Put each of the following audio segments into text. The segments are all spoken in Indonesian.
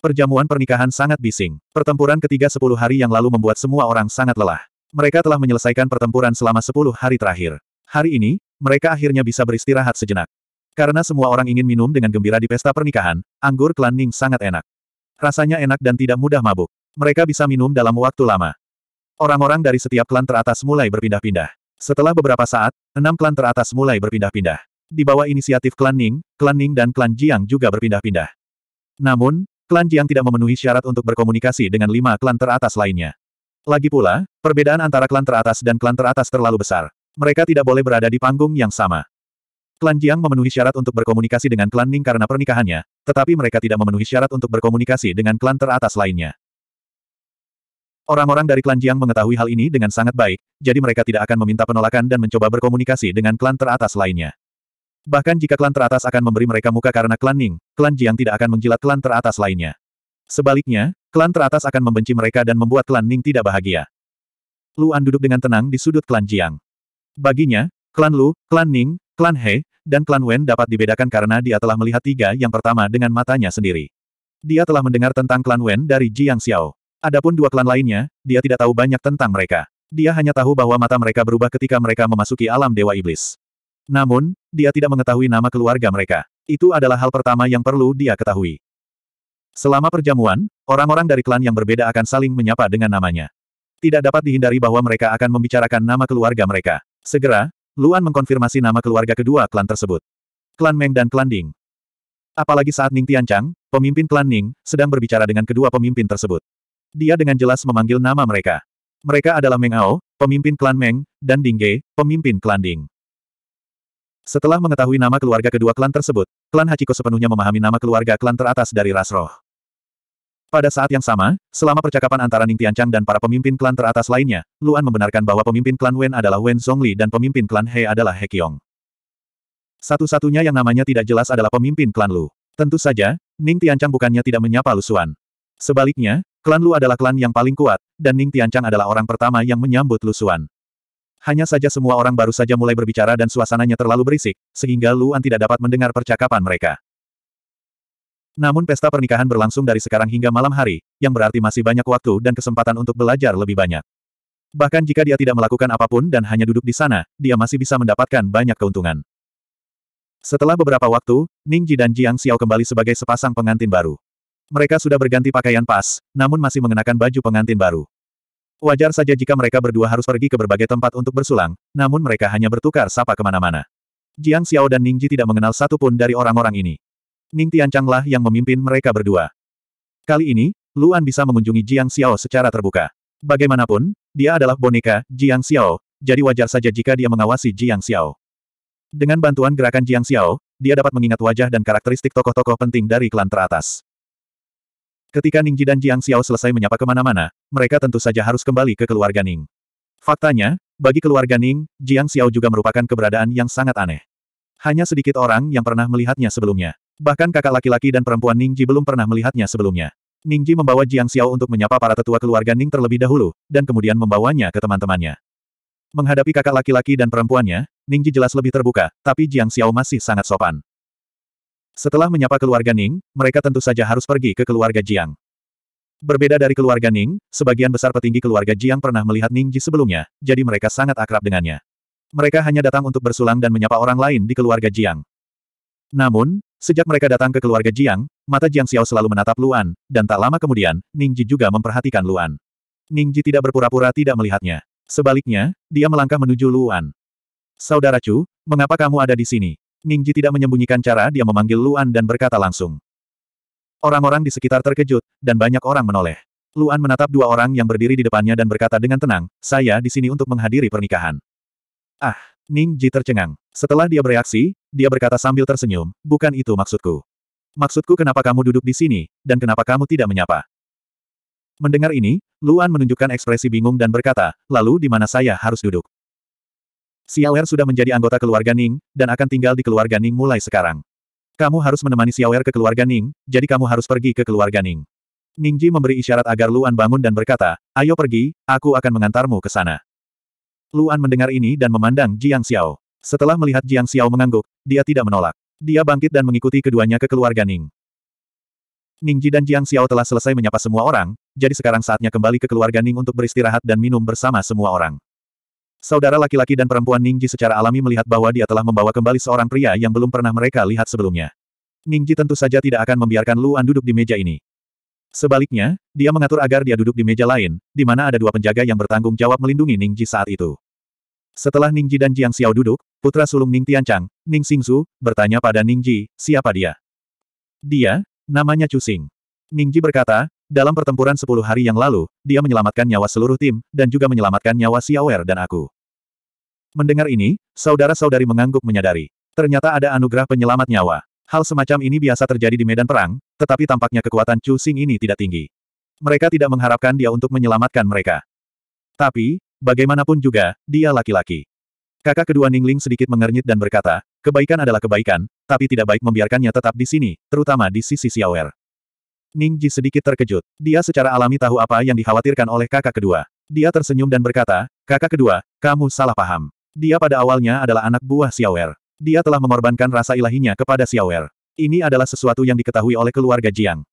Perjamuan pernikahan sangat bising. Pertempuran ketiga sepuluh hari yang lalu membuat semua orang sangat lelah. Mereka telah menyelesaikan pertempuran selama sepuluh hari terakhir. Hari ini, mereka akhirnya bisa beristirahat sejenak. Karena semua orang ingin minum dengan gembira di pesta pernikahan, anggur Klan Ning sangat enak. Rasanya enak dan tidak mudah mabuk. Mereka bisa minum dalam waktu lama. Orang-orang dari setiap klan teratas mulai berpindah-pindah. Setelah beberapa saat, enam klan teratas mulai berpindah-pindah. Di bawah inisiatif klan Ning, klan Ning dan klan Jiang juga berpindah-pindah. Namun, klan Jiang tidak memenuhi syarat untuk berkomunikasi dengan lima klan teratas lainnya. Lagi pula, perbedaan antara klan teratas dan klan teratas terlalu besar. Mereka tidak boleh berada di panggung yang sama. Klan Jiang memenuhi syarat untuk berkomunikasi dengan klan Ning karena pernikahannya, tetapi mereka tidak memenuhi syarat untuk berkomunikasi dengan klan teratas lainnya. Orang-orang dari klan Jiang mengetahui hal ini dengan sangat baik, jadi mereka tidak akan meminta penolakan dan mencoba berkomunikasi dengan klan teratas lainnya. Bahkan jika klan teratas akan memberi mereka muka karena klan Ning, klan Jiang tidak akan menjilat klan teratas lainnya. Sebaliknya, klan teratas akan membenci mereka dan membuat klan Ning tidak bahagia. Luan duduk dengan tenang di sudut klan Jiang. Baginya, klan Lu, klan Ning, klan He, dan klan Wen dapat dibedakan karena dia telah melihat tiga yang pertama dengan matanya sendiri. Dia telah mendengar tentang klan Wen dari Jiang Xiao. Adapun dua klan lainnya, dia tidak tahu banyak tentang mereka. Dia hanya tahu bahwa mata mereka berubah ketika mereka memasuki alam Dewa Iblis. Namun, dia tidak mengetahui nama keluarga mereka. Itu adalah hal pertama yang perlu dia ketahui. Selama perjamuan, orang-orang dari klan yang berbeda akan saling menyapa dengan namanya. Tidak dapat dihindari bahwa mereka akan membicarakan nama keluarga mereka. Segera, Luan mengkonfirmasi nama keluarga kedua klan tersebut. Klan Meng dan klan Ding. Apalagi saat Ning Tianchang, pemimpin klan Ning, sedang berbicara dengan kedua pemimpin tersebut. Dia dengan jelas memanggil nama mereka. Mereka adalah Meng Ao, pemimpin klan Meng, dan Ding Ge, pemimpin klan Ding. Setelah mengetahui nama keluarga kedua klan tersebut, klan Hachiko sepenuhnya memahami nama keluarga klan teratas dari ras roh. Pada saat yang sama, selama percakapan antara Ning Tianchang dan para pemimpin klan teratas lainnya, Luan membenarkan bahwa pemimpin klan Wen adalah Wen Zhongli dan pemimpin klan He adalah He Qiong. Satu-satunya yang namanya tidak jelas adalah pemimpin klan Lu. Tentu saja, Ning Tianchang bukannya tidak menyapa Lu Lusuan. Sebaliknya, Klan Lu adalah klan yang paling kuat, dan Ning Tianchang adalah orang pertama yang menyambut Lu Xuan. Hanya saja semua orang baru saja mulai berbicara dan suasananya terlalu berisik, sehingga Luan tidak dapat mendengar percakapan mereka. Namun pesta pernikahan berlangsung dari sekarang hingga malam hari, yang berarti masih banyak waktu dan kesempatan untuk belajar lebih banyak. Bahkan jika dia tidak melakukan apapun dan hanya duduk di sana, dia masih bisa mendapatkan banyak keuntungan. Setelah beberapa waktu, Ning Ji dan Jiang Xiao kembali sebagai sepasang pengantin baru. Mereka sudah berganti pakaian pas, namun masih mengenakan baju pengantin baru. Wajar saja jika mereka berdua harus pergi ke berbagai tempat untuk bersulang, namun mereka hanya bertukar sapa kemana-mana. Jiang Xiao dan Ning Ji tidak mengenal satupun dari orang-orang ini. Ning Tiancanglah yang memimpin mereka berdua. Kali ini, Luan bisa mengunjungi Jiang Xiao secara terbuka. Bagaimanapun, dia adalah boneka Jiang Xiao, jadi wajar saja jika dia mengawasi Jiang Xiao. Dengan bantuan gerakan Jiang Xiao, dia dapat mengingat wajah dan karakteristik tokoh-tokoh penting dari klan teratas. Ketika Ning Ningji dan Jiang Xiao selesai menyapa kemana-mana, mereka tentu saja harus kembali ke keluarga Ning. Faktanya, bagi keluarga Ning, Jiang Xiao juga merupakan keberadaan yang sangat aneh. Hanya sedikit orang yang pernah melihatnya sebelumnya. Bahkan kakak laki-laki dan perempuan Ning Ningji belum pernah melihatnya sebelumnya. Ning Ningji membawa Jiang Xiao untuk menyapa para tetua keluarga Ning terlebih dahulu, dan kemudian membawanya ke teman-temannya. Menghadapi kakak laki-laki dan perempuannya, Ning Ningji jelas lebih terbuka, tapi Jiang Xiao masih sangat sopan. Setelah menyapa keluarga Ning, mereka tentu saja harus pergi ke keluarga Jiang. Berbeda dari keluarga Ning, sebagian besar petinggi keluarga Jiang pernah melihat Ning Ji sebelumnya, jadi mereka sangat akrab dengannya. Mereka hanya datang untuk bersulang dan menyapa orang lain di keluarga Jiang. Namun, sejak mereka datang ke keluarga Jiang, mata Jiang Xiao selalu menatap Luan, dan tak lama kemudian, Ning Ji juga memperhatikan Luan. Ning Ji tidak berpura-pura tidak melihatnya. Sebaliknya, dia melangkah menuju Luan. Saudara Chu, mengapa kamu ada di sini? Ningji tidak menyembunyikan cara dia memanggil Luan dan berkata langsung. Orang-orang di sekitar terkejut, dan banyak orang menoleh. Luan menatap dua orang yang berdiri di depannya dan berkata dengan tenang, saya di sini untuk menghadiri pernikahan. Ah, Ningji tercengang. Setelah dia bereaksi, dia berkata sambil tersenyum, bukan itu maksudku. Maksudku kenapa kamu duduk di sini, dan kenapa kamu tidak menyapa? Mendengar ini, Luan menunjukkan ekspresi bingung dan berkata, lalu di mana saya harus duduk? Xiaoer sudah menjadi anggota keluarga Ning, dan akan tinggal di keluarga Ning mulai sekarang. Kamu harus menemani Xiaoer ke keluarga Ning, jadi kamu harus pergi ke keluarga Ning. Ning Ji memberi isyarat agar Luan bangun dan berkata, ayo pergi, aku akan mengantarmu ke sana. Luan mendengar ini dan memandang Jiang Xiao. Setelah melihat Jiang Xiao mengangguk, dia tidak menolak. Dia bangkit dan mengikuti keduanya ke keluarga Ning. Ning Ji dan Jiang Xiao telah selesai menyapa semua orang, jadi sekarang saatnya kembali ke keluarga Ning untuk beristirahat dan minum bersama semua orang. Saudara laki-laki dan perempuan Ningji secara alami melihat bahwa dia telah membawa kembali seorang pria yang belum pernah mereka lihat sebelumnya. Ningji tentu saja tidak akan membiarkan Luan duduk di meja ini. Sebaliknya, dia mengatur agar dia duduk di meja lain, di mana ada dua penjaga yang bertanggung jawab melindungi Ningji saat itu. Setelah Ningji dan Jiang Xiao duduk, putra sulung Ning Tianchang, Ning Xingzu, bertanya pada Ningji, siapa dia? Dia, namanya Chu Xing. Ningji berkata, dalam pertempuran sepuluh hari yang lalu, dia menyelamatkan nyawa seluruh tim, dan juga menyelamatkan nyawa Xiaoer dan aku. Mendengar ini, saudara-saudari mengangguk menyadari. Ternyata ada anugerah penyelamat nyawa. Hal semacam ini biasa terjadi di medan perang, tetapi tampaknya kekuatan Chu Xing ini tidak tinggi. Mereka tidak mengharapkan dia untuk menyelamatkan mereka. Tapi, bagaimanapun juga, dia laki-laki. Kakak kedua Ningling sedikit mengernyit dan berkata, kebaikan adalah kebaikan, tapi tidak baik membiarkannya tetap di sini, terutama di sisi Xiaoer. Ning Ji sedikit terkejut. Dia secara alami tahu apa yang dikhawatirkan oleh kakak kedua. Dia tersenyum dan berkata, kakak kedua, kamu salah paham. Dia pada awalnya adalah anak buah Xiaoer. Dia telah mengorbankan rasa ilahinya kepada Xiaoer. Ini adalah sesuatu yang diketahui oleh keluarga Jiang.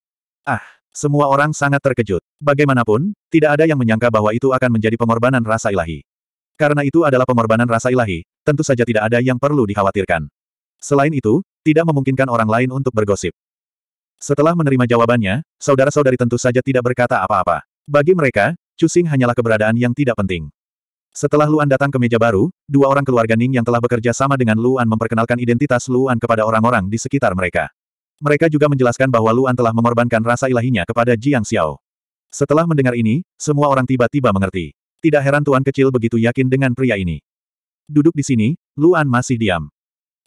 Ah, semua orang sangat terkejut. Bagaimanapun, tidak ada yang menyangka bahwa itu akan menjadi pengorbanan rasa ilahi. Karena itu adalah pengorbanan rasa ilahi, tentu saja tidak ada yang perlu dikhawatirkan. Selain itu, tidak memungkinkan orang lain untuk bergosip. Setelah menerima jawabannya, saudara-saudari tentu saja tidak berkata apa-apa. Bagi mereka, Cusing hanyalah keberadaan yang tidak penting. Setelah Luan datang ke meja baru, dua orang keluarga Ning yang telah bekerja sama dengan Luan memperkenalkan identitas Luan kepada orang-orang di sekitar mereka. Mereka juga menjelaskan bahwa Luan telah mengorbankan rasa ilahinya kepada Jiang Xiao. Setelah mendengar ini, semua orang tiba-tiba mengerti. Tidak heran tuan kecil begitu yakin dengan pria ini. Duduk di sini, Luan masih diam.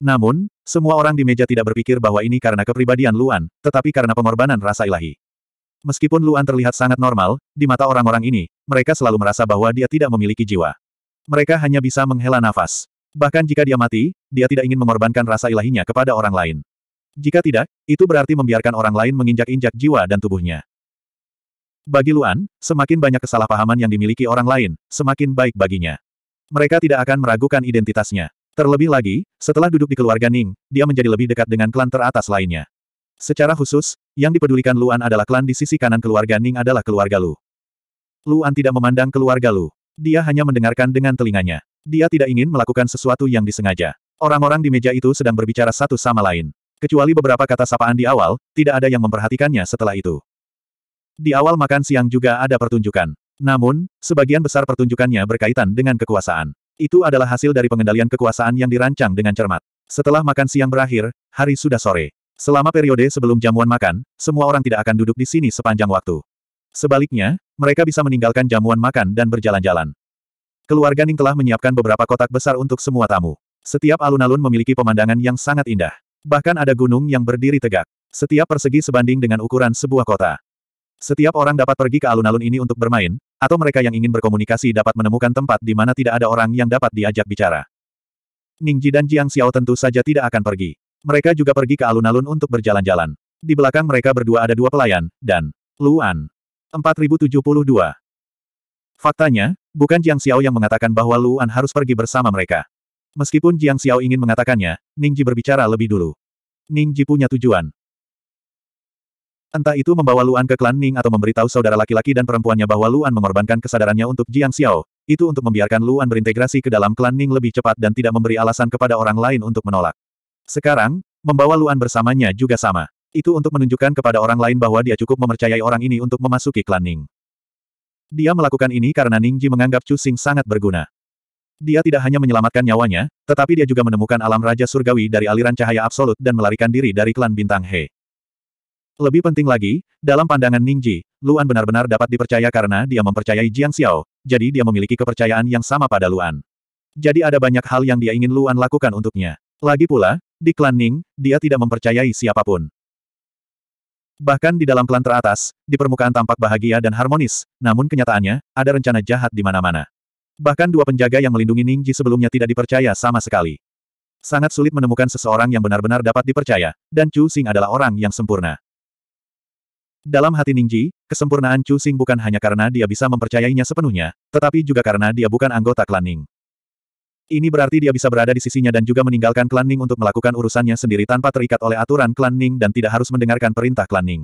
Namun, semua orang di meja tidak berpikir bahwa ini karena kepribadian Luan, tetapi karena pengorbanan rasa ilahi. Meskipun Luan terlihat sangat normal, di mata orang-orang ini, mereka selalu merasa bahwa dia tidak memiliki jiwa. Mereka hanya bisa menghela nafas. Bahkan jika dia mati, dia tidak ingin mengorbankan rasa ilahinya kepada orang lain. Jika tidak, itu berarti membiarkan orang lain menginjak-injak jiwa dan tubuhnya. Bagi Luan, semakin banyak kesalahpahaman yang dimiliki orang lain, semakin baik baginya. Mereka tidak akan meragukan identitasnya. Terlebih lagi, setelah duduk di keluarga Ning, dia menjadi lebih dekat dengan klan teratas lainnya. Secara khusus, yang dipedulikan Luan adalah klan di sisi kanan keluarga Ning adalah keluarga Lu. Luan tidak memandang keluarga Lu. Dia hanya mendengarkan dengan telinganya. Dia tidak ingin melakukan sesuatu yang disengaja. Orang-orang di meja itu sedang berbicara satu sama lain. Kecuali beberapa kata sapaan di awal, tidak ada yang memperhatikannya setelah itu. Di awal makan siang juga ada pertunjukan. Namun, sebagian besar pertunjukannya berkaitan dengan kekuasaan. Itu adalah hasil dari pengendalian kekuasaan yang dirancang dengan cermat. Setelah makan siang berakhir, hari sudah sore. Selama periode sebelum jamuan makan, semua orang tidak akan duduk di sini sepanjang waktu. Sebaliknya, mereka bisa meninggalkan jamuan makan dan berjalan-jalan. Keluarga Ning telah menyiapkan beberapa kotak besar untuk semua tamu. Setiap alun-alun memiliki pemandangan yang sangat indah. Bahkan ada gunung yang berdiri tegak. Setiap persegi sebanding dengan ukuran sebuah kota. Setiap orang dapat pergi ke alun-alun ini untuk bermain, atau mereka yang ingin berkomunikasi dapat menemukan tempat di mana tidak ada orang yang dapat diajak bicara. Ningji dan Jiang Xiao tentu saja tidak akan pergi. Mereka juga pergi ke alun-alun untuk berjalan-jalan. Di belakang mereka berdua ada dua pelayan, dan Luan. 4072. Faktanya, bukan Jiang Xiao yang mengatakan bahwa Luan harus pergi bersama mereka. Meskipun Jiang Xiao ingin mengatakannya, Ningji berbicara lebih dulu. Ningji punya tujuan. Entah itu membawa Luan ke klan Ning atau memberitahu saudara laki-laki dan perempuannya bahwa Luan mengorbankan kesadarannya untuk Jiang Xiao, itu untuk membiarkan Luan berintegrasi ke dalam klan Ning lebih cepat dan tidak memberi alasan kepada orang lain untuk menolak. Sekarang, membawa Luan bersamanya juga sama. Itu untuk menunjukkan kepada orang lain bahwa dia cukup memercayai orang ini untuk memasuki klan Ning. Dia melakukan ini karena Ningji menganggap Chu Xing sangat berguna. Dia tidak hanya menyelamatkan nyawanya, tetapi dia juga menemukan alam Raja Surgawi dari aliran cahaya absolut dan melarikan diri dari klan Bintang He. Lebih penting lagi, dalam pandangan Ningji, Luan benar-benar dapat dipercaya karena dia mempercayai Jiang Xiao, jadi dia memiliki kepercayaan yang sama pada Luan. Jadi ada banyak hal yang dia ingin Luan lakukan untuknya. Lagi pula, di klan Ning, dia tidak mempercayai siapapun. Bahkan di dalam klan teratas, di permukaan tampak bahagia dan harmonis, namun kenyataannya, ada rencana jahat di mana-mana. Bahkan dua penjaga yang melindungi Ning Ji sebelumnya tidak dipercaya sama sekali. Sangat sulit menemukan seseorang yang benar-benar dapat dipercaya, dan Chu Xing adalah orang yang sempurna. Dalam hati Ning Ji, kesempurnaan Chu Xing bukan hanya karena dia bisa mempercayainya sepenuhnya, tetapi juga karena dia bukan anggota klan Ning. Ini berarti dia bisa berada di sisinya dan juga meninggalkan klan Ning untuk melakukan urusannya sendiri tanpa terikat oleh aturan klan Ning dan tidak harus mendengarkan perintah klan Ning.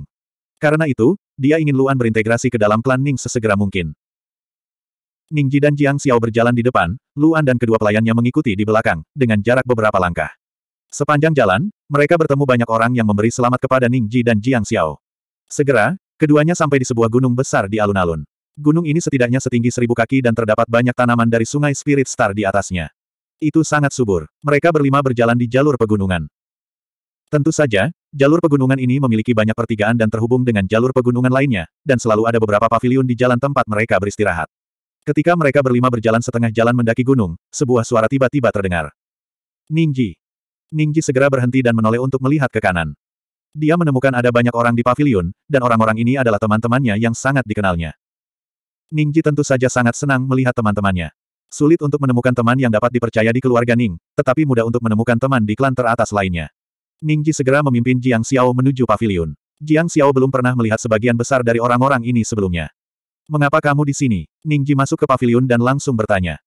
Karena itu, dia ingin Luan berintegrasi ke dalam klan Ning sesegera mungkin. Ning Ji dan Jiang Xiao berjalan di depan, Luan dan kedua pelayannya mengikuti di belakang, dengan jarak beberapa langkah. Sepanjang jalan, mereka bertemu banyak orang yang memberi selamat kepada Ning Ji dan Jiang Xiao. Segera, keduanya sampai di sebuah gunung besar di alun-alun. Gunung ini setidaknya setinggi seribu kaki dan terdapat banyak tanaman dari sungai Spirit Star di atasnya. Itu sangat subur. Mereka berlima berjalan di jalur pegunungan. Tentu saja, jalur pegunungan ini memiliki banyak pertigaan dan terhubung dengan jalur pegunungan lainnya, dan selalu ada beberapa paviliun di jalan tempat mereka beristirahat. Ketika mereka berlima berjalan setengah jalan mendaki gunung, sebuah suara tiba-tiba terdengar. Ningji. Ningji segera berhenti dan menoleh untuk melihat ke kanan. Dia menemukan ada banyak orang di paviliun, dan orang-orang ini adalah teman-temannya yang sangat dikenalnya. Ningji tentu saja sangat senang melihat teman-temannya. Sulit untuk menemukan teman yang dapat dipercaya di keluarga Ning, tetapi mudah untuk menemukan teman di klan teratas lainnya. Ningji segera memimpin Jiang Xiao menuju pavilion. Jiang Xiao belum pernah melihat sebagian besar dari orang-orang ini sebelumnya. Mengapa kamu di sini? Ningji masuk ke pavilion dan langsung bertanya.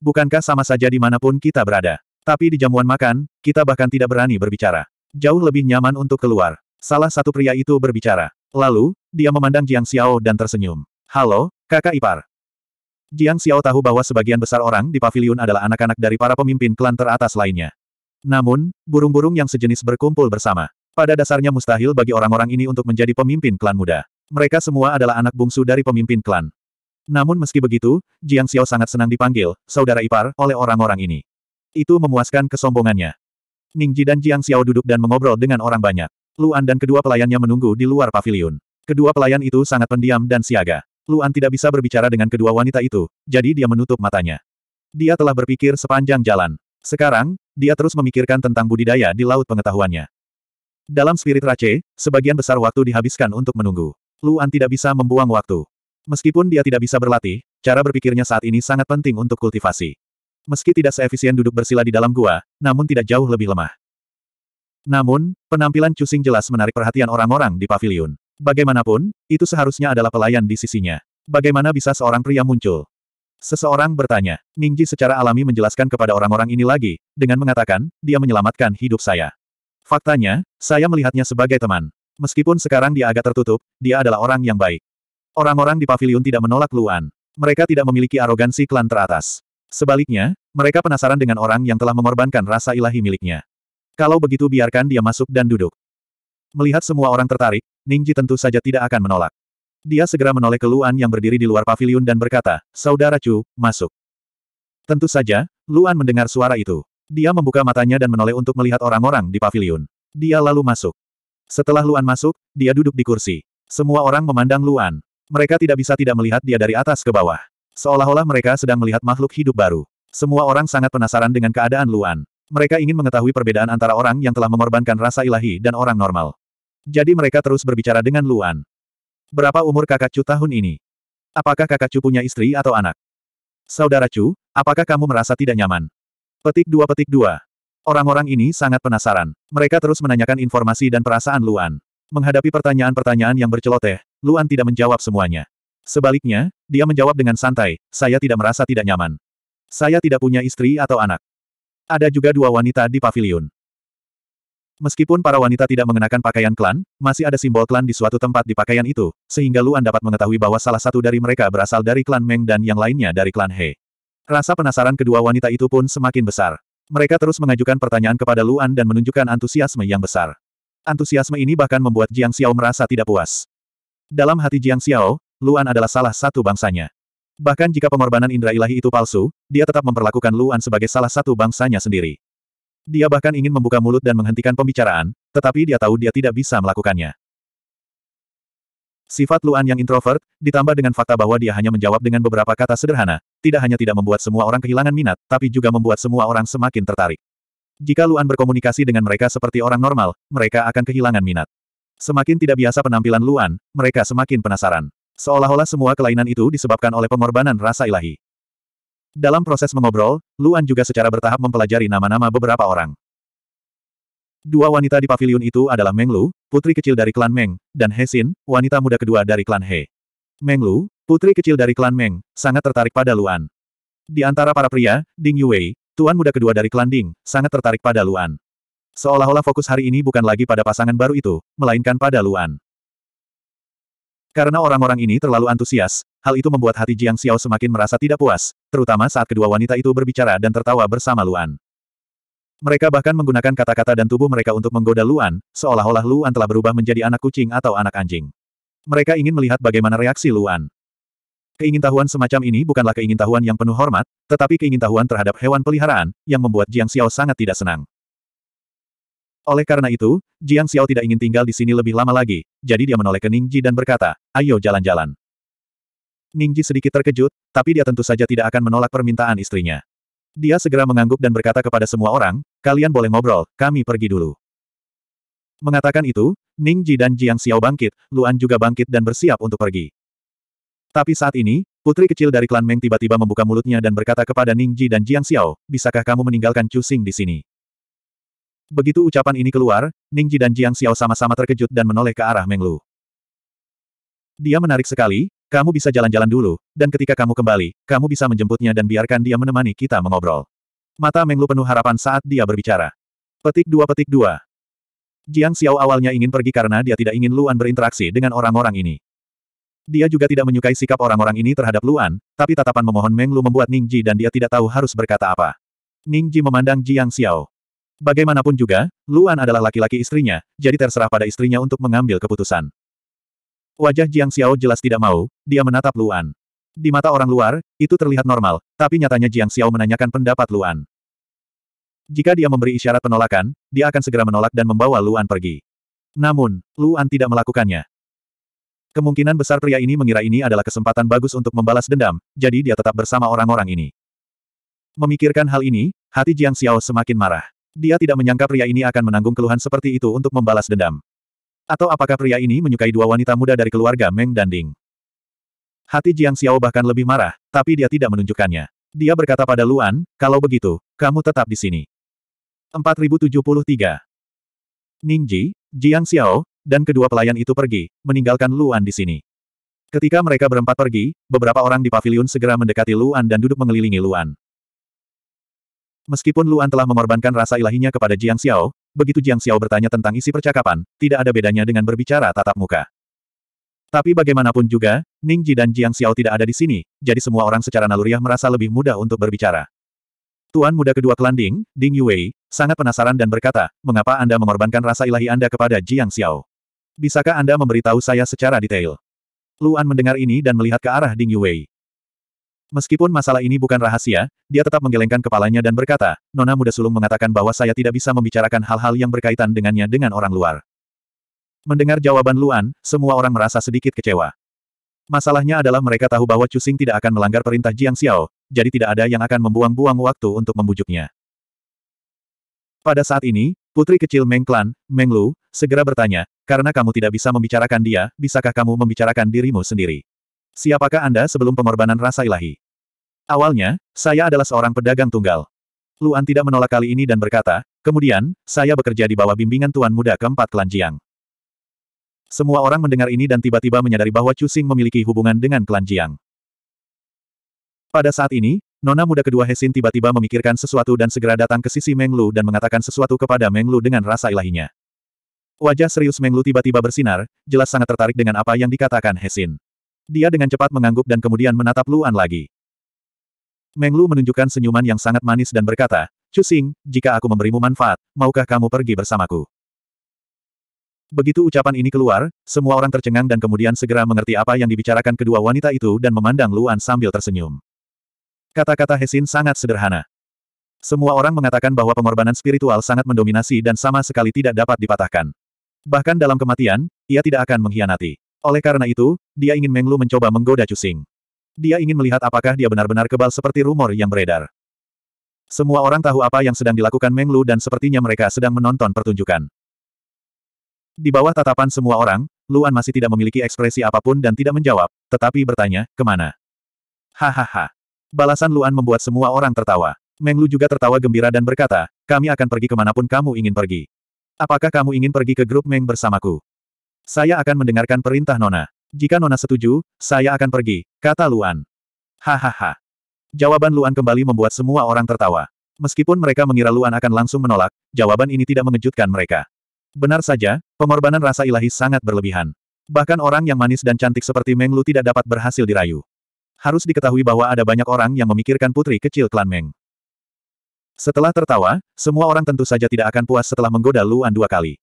Bukankah sama saja dimanapun kita berada? Tapi di jamuan makan, kita bahkan tidak berani berbicara. Jauh lebih nyaman untuk keluar. Salah satu pria itu berbicara. Lalu, dia memandang Jiang Xiao dan tersenyum. Halo, Kakak ipar. Jiang Xiao tahu bahwa sebagian besar orang di pavilion adalah anak-anak dari para pemimpin klan teratas lainnya. Namun, burung-burung yang sejenis berkumpul bersama. Pada dasarnya mustahil bagi orang-orang ini untuk menjadi pemimpin klan muda. Mereka semua adalah anak bungsu dari pemimpin klan. Namun meski begitu, Jiang Xiao sangat senang dipanggil, saudara ipar, oleh orang-orang ini. Itu memuaskan kesombongannya. Ning Ji dan Jiang Xiao duduk dan mengobrol dengan orang banyak. Luan dan kedua pelayannya menunggu di luar pavilion. Kedua pelayan itu sangat pendiam dan siaga. Luan tidak bisa berbicara dengan kedua wanita itu, jadi dia menutup matanya. Dia telah berpikir sepanjang jalan. Sekarang, dia terus memikirkan tentang budidaya di laut pengetahuannya. Dalam spirit race, sebagian besar waktu dihabiskan untuk menunggu. Luan tidak bisa membuang waktu. Meskipun dia tidak bisa berlatih, cara berpikirnya saat ini sangat penting untuk kultivasi. Meski tidak seefisien duduk bersila di dalam gua, namun tidak jauh lebih lemah. Namun, penampilan Cusing jelas menarik perhatian orang-orang di pavilion. Bagaimanapun, itu seharusnya adalah pelayan di sisinya. Bagaimana bisa seorang pria muncul? Seseorang bertanya. Ningji secara alami menjelaskan kepada orang-orang ini lagi, dengan mengatakan, dia menyelamatkan hidup saya. Faktanya, saya melihatnya sebagai teman. Meskipun sekarang dia agak tertutup, dia adalah orang yang baik. Orang-orang di pavilion tidak menolak Luan. Mereka tidak memiliki arogansi klan teratas. Sebaliknya, mereka penasaran dengan orang yang telah mengorbankan rasa ilahi miliknya. Kalau begitu biarkan dia masuk dan duduk. Melihat semua orang tertarik, Ningji tentu saja tidak akan menolak. Dia segera menoleh ke Luan yang berdiri di luar pavilion dan berkata, Saudara Chu, masuk. Tentu saja, Luan mendengar suara itu. Dia membuka matanya dan menoleh untuk melihat orang-orang di pavilion. Dia lalu masuk. Setelah Luan masuk, dia duduk di kursi. Semua orang memandang Luan. Mereka tidak bisa tidak melihat dia dari atas ke bawah. Seolah-olah mereka sedang melihat makhluk hidup baru. Semua orang sangat penasaran dengan keadaan Luan. Mereka ingin mengetahui perbedaan antara orang yang telah mengorbankan rasa ilahi dan orang normal. Jadi mereka terus berbicara dengan Luan. Berapa umur kakak Chu tahun ini? Apakah kakak Chu punya istri atau anak? Saudara Chu, apakah kamu merasa tidak nyaman? Petik dua petik dua. Orang-orang ini sangat penasaran. Mereka terus menanyakan informasi dan perasaan Luan. Menghadapi pertanyaan-pertanyaan yang berceloteh, Luan tidak menjawab semuanya. Sebaliknya, dia menjawab dengan santai, saya tidak merasa tidak nyaman. Saya tidak punya istri atau anak. Ada juga dua wanita di pavilion. Meskipun para wanita tidak mengenakan pakaian klan, masih ada simbol klan di suatu tempat di pakaian itu, sehingga Luan dapat mengetahui bahwa salah satu dari mereka berasal dari klan Meng dan yang lainnya dari klan He. Rasa penasaran kedua wanita itu pun semakin besar. Mereka terus mengajukan pertanyaan kepada Luan dan menunjukkan antusiasme yang besar. Antusiasme ini bahkan membuat Jiang Xiao merasa tidak puas. Dalam hati Jiang Xiao, Luan adalah salah satu bangsanya. Bahkan jika pengorbanan indra ilahi itu palsu, dia tetap memperlakukan Luan sebagai salah satu bangsanya sendiri. Dia bahkan ingin membuka mulut dan menghentikan pembicaraan, tetapi dia tahu dia tidak bisa melakukannya. Sifat Luan yang introvert, ditambah dengan fakta bahwa dia hanya menjawab dengan beberapa kata sederhana, tidak hanya tidak membuat semua orang kehilangan minat, tapi juga membuat semua orang semakin tertarik. Jika Luan berkomunikasi dengan mereka seperti orang normal, mereka akan kehilangan minat. Semakin tidak biasa penampilan Luan, mereka semakin penasaran. Seolah-olah semua kelainan itu disebabkan oleh pengorbanan rasa ilahi. Dalam proses mengobrol, Luan juga secara bertahap mempelajari nama-nama beberapa orang. Dua wanita di pavilion itu adalah Meng Lu, putri kecil dari klan Meng, dan He Xin, wanita muda kedua dari klan He. Meng Lu, putri kecil dari klan Meng, sangat tertarik pada Luan. Di antara para pria, Ding Yuei, tuan muda kedua dari klan Ding, sangat tertarik pada Luan. Seolah-olah fokus hari ini bukan lagi pada pasangan baru itu, melainkan pada Luan. Karena orang-orang ini terlalu antusias, hal itu membuat hati Jiang Xiao semakin merasa tidak puas, terutama saat kedua wanita itu berbicara dan tertawa bersama Luan. Mereka bahkan menggunakan kata-kata dan tubuh mereka untuk menggoda Luan, seolah-olah Luan telah berubah menjadi anak kucing atau anak anjing. Mereka ingin melihat bagaimana reaksi Luan. Keingintahuan semacam ini bukanlah keingintahuan yang penuh hormat, tetapi keingintahuan terhadap hewan peliharaan, yang membuat Jiang Xiao sangat tidak senang. Oleh karena itu, Jiang Xiao tidak ingin tinggal di sini lebih lama lagi, jadi dia menoleh ke Ning Ji dan berkata, ayo jalan-jalan. Ning Ji sedikit terkejut, tapi dia tentu saja tidak akan menolak permintaan istrinya. Dia segera mengangguk dan berkata kepada semua orang, kalian boleh ngobrol, kami pergi dulu. Mengatakan itu, Ning Ji dan Jiang Xiao bangkit, Luan juga bangkit dan bersiap untuk pergi. Tapi saat ini, putri kecil dari klan Meng tiba-tiba membuka mulutnya dan berkata kepada Ning Ji dan Jiang Xiao, bisakah kamu meninggalkan Chu Xing di sini? Begitu ucapan ini keluar, Ningji dan Jiang Xiao sama-sama terkejut dan menoleh ke arah Meng Lu. Dia menarik sekali, kamu bisa jalan-jalan dulu, dan ketika kamu kembali, kamu bisa menjemputnya dan biarkan dia menemani kita mengobrol. Mata Meng Lu penuh harapan saat dia berbicara. Petik dua petik dua. Jiang Xiao awalnya ingin pergi karena dia tidak ingin Luan berinteraksi dengan orang-orang ini. Dia juga tidak menyukai sikap orang-orang ini terhadap Luan, tapi tatapan memohon Meng Lu membuat Ning Ji dan dia tidak tahu harus berkata apa. Ning Ji memandang Jiang Xiao. Bagaimanapun juga, Luan adalah laki-laki istrinya, jadi terserah pada istrinya untuk mengambil keputusan. Wajah Jiang Xiao jelas tidak mau, dia menatap Luan. Di mata orang luar, itu terlihat normal, tapi nyatanya Jiang Xiao menanyakan pendapat Luan. Jika dia memberi isyarat penolakan, dia akan segera menolak dan membawa Luan pergi. Namun, Luan tidak melakukannya. Kemungkinan besar pria ini mengira ini adalah kesempatan bagus untuk membalas dendam, jadi dia tetap bersama orang-orang ini. Memikirkan hal ini, hati Jiang Xiao semakin marah. Dia tidak menyangka pria ini akan menanggung keluhan seperti itu untuk membalas dendam. Atau apakah pria ini menyukai dua wanita muda dari keluarga Meng dan Ding? Hati Jiang Xiao bahkan lebih marah, tapi dia tidak menunjukkannya. Dia berkata pada Luan, kalau begitu, kamu tetap di sini. 4073 Ji, Jiang Xiao, dan kedua pelayan itu pergi, meninggalkan Luan di sini. Ketika mereka berempat pergi, beberapa orang di pavilion segera mendekati Luan dan duduk mengelilingi Luan. Meskipun Luan telah mengorbankan rasa ilahinya kepada Jiang Xiao, begitu Jiang Xiao bertanya tentang isi percakapan, tidak ada bedanya dengan berbicara tatap muka. Tapi bagaimanapun juga, Ning Ji dan Jiang Xiao tidak ada di sini, jadi semua orang secara naluriah merasa lebih mudah untuk berbicara. Tuan muda kedua Kelanding, Ding Yuei, sangat penasaran dan berkata, mengapa Anda mengorbankan rasa ilahi Anda kepada Jiang Xiao? Bisakah Anda memberitahu saya secara detail? Luan mendengar ini dan melihat ke arah Ding Yuei. Meskipun masalah ini bukan rahasia, dia tetap menggelengkan kepalanya dan berkata, Nona Muda Sulung mengatakan bahwa saya tidak bisa membicarakan hal-hal yang berkaitan dengannya dengan orang luar. Mendengar jawaban Luan, semua orang merasa sedikit kecewa. Masalahnya adalah mereka tahu bahwa Cusing tidak akan melanggar perintah Jiang Xiao, jadi tidak ada yang akan membuang-buang waktu untuk membujuknya. Pada saat ini, putri kecil Meng Klan, Meng Lu, segera bertanya, karena kamu tidak bisa membicarakan dia, bisakah kamu membicarakan dirimu sendiri? Siapakah Anda sebelum pengorbanan rasa ilahi? Awalnya, saya adalah seorang pedagang tunggal. Luan tidak menolak kali ini dan berkata, kemudian, saya bekerja di bawah bimbingan Tuan Muda keempat Klan Jiang. Semua orang mendengar ini dan tiba-tiba menyadari bahwa Chu Xing memiliki hubungan dengan Klan Jiang. Pada saat ini, Nona muda kedua Hesin tiba-tiba memikirkan sesuatu dan segera datang ke sisi Menglu dan mengatakan sesuatu kepada Menglu dengan rasa ilahinya. Wajah serius Menglu tiba-tiba bersinar, jelas sangat tertarik dengan apa yang dikatakan Hesin. Dia dengan cepat mengangguk dan kemudian menatap Luan lagi. Menglu menunjukkan senyuman yang sangat manis dan berkata, Cusing, jika aku memberimu manfaat, maukah kamu pergi bersamaku? Begitu ucapan ini keluar, semua orang tercengang dan kemudian segera mengerti apa yang dibicarakan kedua wanita itu dan memandang Luan sambil tersenyum. Kata-kata Hesin sangat sederhana. Semua orang mengatakan bahwa pengorbanan spiritual sangat mendominasi dan sama sekali tidak dapat dipatahkan. Bahkan dalam kematian, ia tidak akan mengkhianati. Oleh karena itu, dia ingin Menglu mencoba menggoda Cusing. Dia ingin melihat apakah dia benar-benar kebal seperti rumor yang beredar. Semua orang tahu apa yang sedang dilakukan Meng Lu dan sepertinya mereka sedang menonton pertunjukan. Di bawah tatapan semua orang, Luan masih tidak memiliki ekspresi apapun dan tidak menjawab, tetapi bertanya, kemana? Hahaha. Balasan Luan membuat semua orang tertawa. Meng Lu juga tertawa gembira dan berkata, kami akan pergi kemanapun kamu ingin pergi. Apakah kamu ingin pergi ke grup Meng bersamaku? Saya akan mendengarkan perintah Nona. Jika Nona setuju, saya akan pergi, kata Luan. Hahaha. Jawaban Luan kembali membuat semua orang tertawa. Meskipun mereka mengira Luan akan langsung menolak, jawaban ini tidak mengejutkan mereka. Benar saja, pengorbanan rasa ilahi sangat berlebihan. Bahkan orang yang manis dan cantik seperti Meng Lu tidak dapat berhasil dirayu. Harus diketahui bahwa ada banyak orang yang memikirkan putri kecil klan Meng. Setelah tertawa, semua orang tentu saja tidak akan puas setelah menggoda Luan dua kali.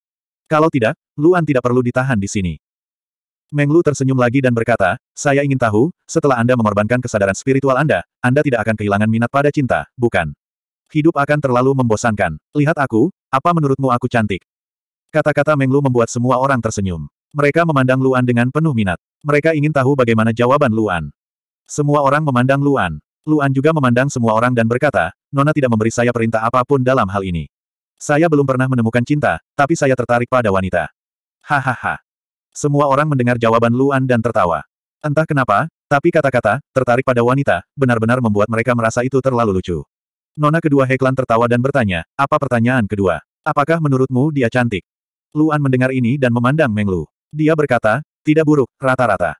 Kalau tidak, Luan tidak perlu ditahan di sini. Menglu tersenyum lagi dan berkata, saya ingin tahu, setelah Anda mengorbankan kesadaran spiritual Anda, Anda tidak akan kehilangan minat pada cinta, bukan? Hidup akan terlalu membosankan. Lihat aku, apa menurutmu aku cantik? Kata-kata Menglu membuat semua orang tersenyum. Mereka memandang Luan dengan penuh minat. Mereka ingin tahu bagaimana jawaban Luan. Semua orang memandang Luan. Luan juga memandang semua orang dan berkata, Nona tidak memberi saya perintah apapun dalam hal ini. Saya belum pernah menemukan cinta, tapi saya tertarik pada wanita. Hahaha. Semua orang mendengar jawaban Luan dan tertawa. Entah kenapa, tapi kata-kata, tertarik pada wanita, benar-benar membuat mereka merasa itu terlalu lucu. Nona kedua Heklan tertawa dan bertanya, apa pertanyaan kedua? Apakah menurutmu dia cantik? Luan mendengar ini dan memandang Menglu. Dia berkata, tidak buruk, rata-rata.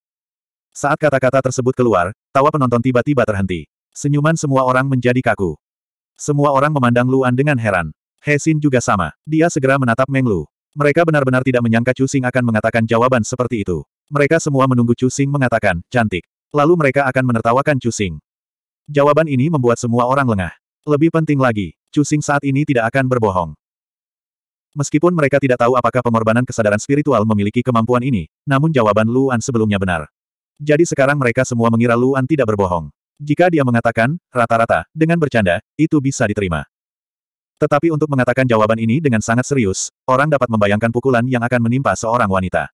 Saat kata-kata tersebut keluar, tawa penonton tiba-tiba terhenti. Senyuman semua orang menjadi kaku. Semua orang memandang Luan dengan heran. Hesin juga sama. Dia segera menatap Menglu. Mereka benar-benar tidak menyangka Chu Xing akan mengatakan jawaban seperti itu. Mereka semua menunggu Chu Xing mengatakan, cantik. Lalu mereka akan menertawakan Chu Xing. Jawaban ini membuat semua orang lengah. Lebih penting lagi, Chu Xing saat ini tidak akan berbohong. Meskipun mereka tidak tahu apakah pengorbanan kesadaran spiritual memiliki kemampuan ini, namun jawaban Luan sebelumnya benar. Jadi sekarang mereka semua mengira Luan tidak berbohong. Jika dia mengatakan, rata-rata, dengan bercanda, itu bisa diterima. Tetapi untuk mengatakan jawaban ini dengan sangat serius, orang dapat membayangkan pukulan yang akan menimpa seorang wanita.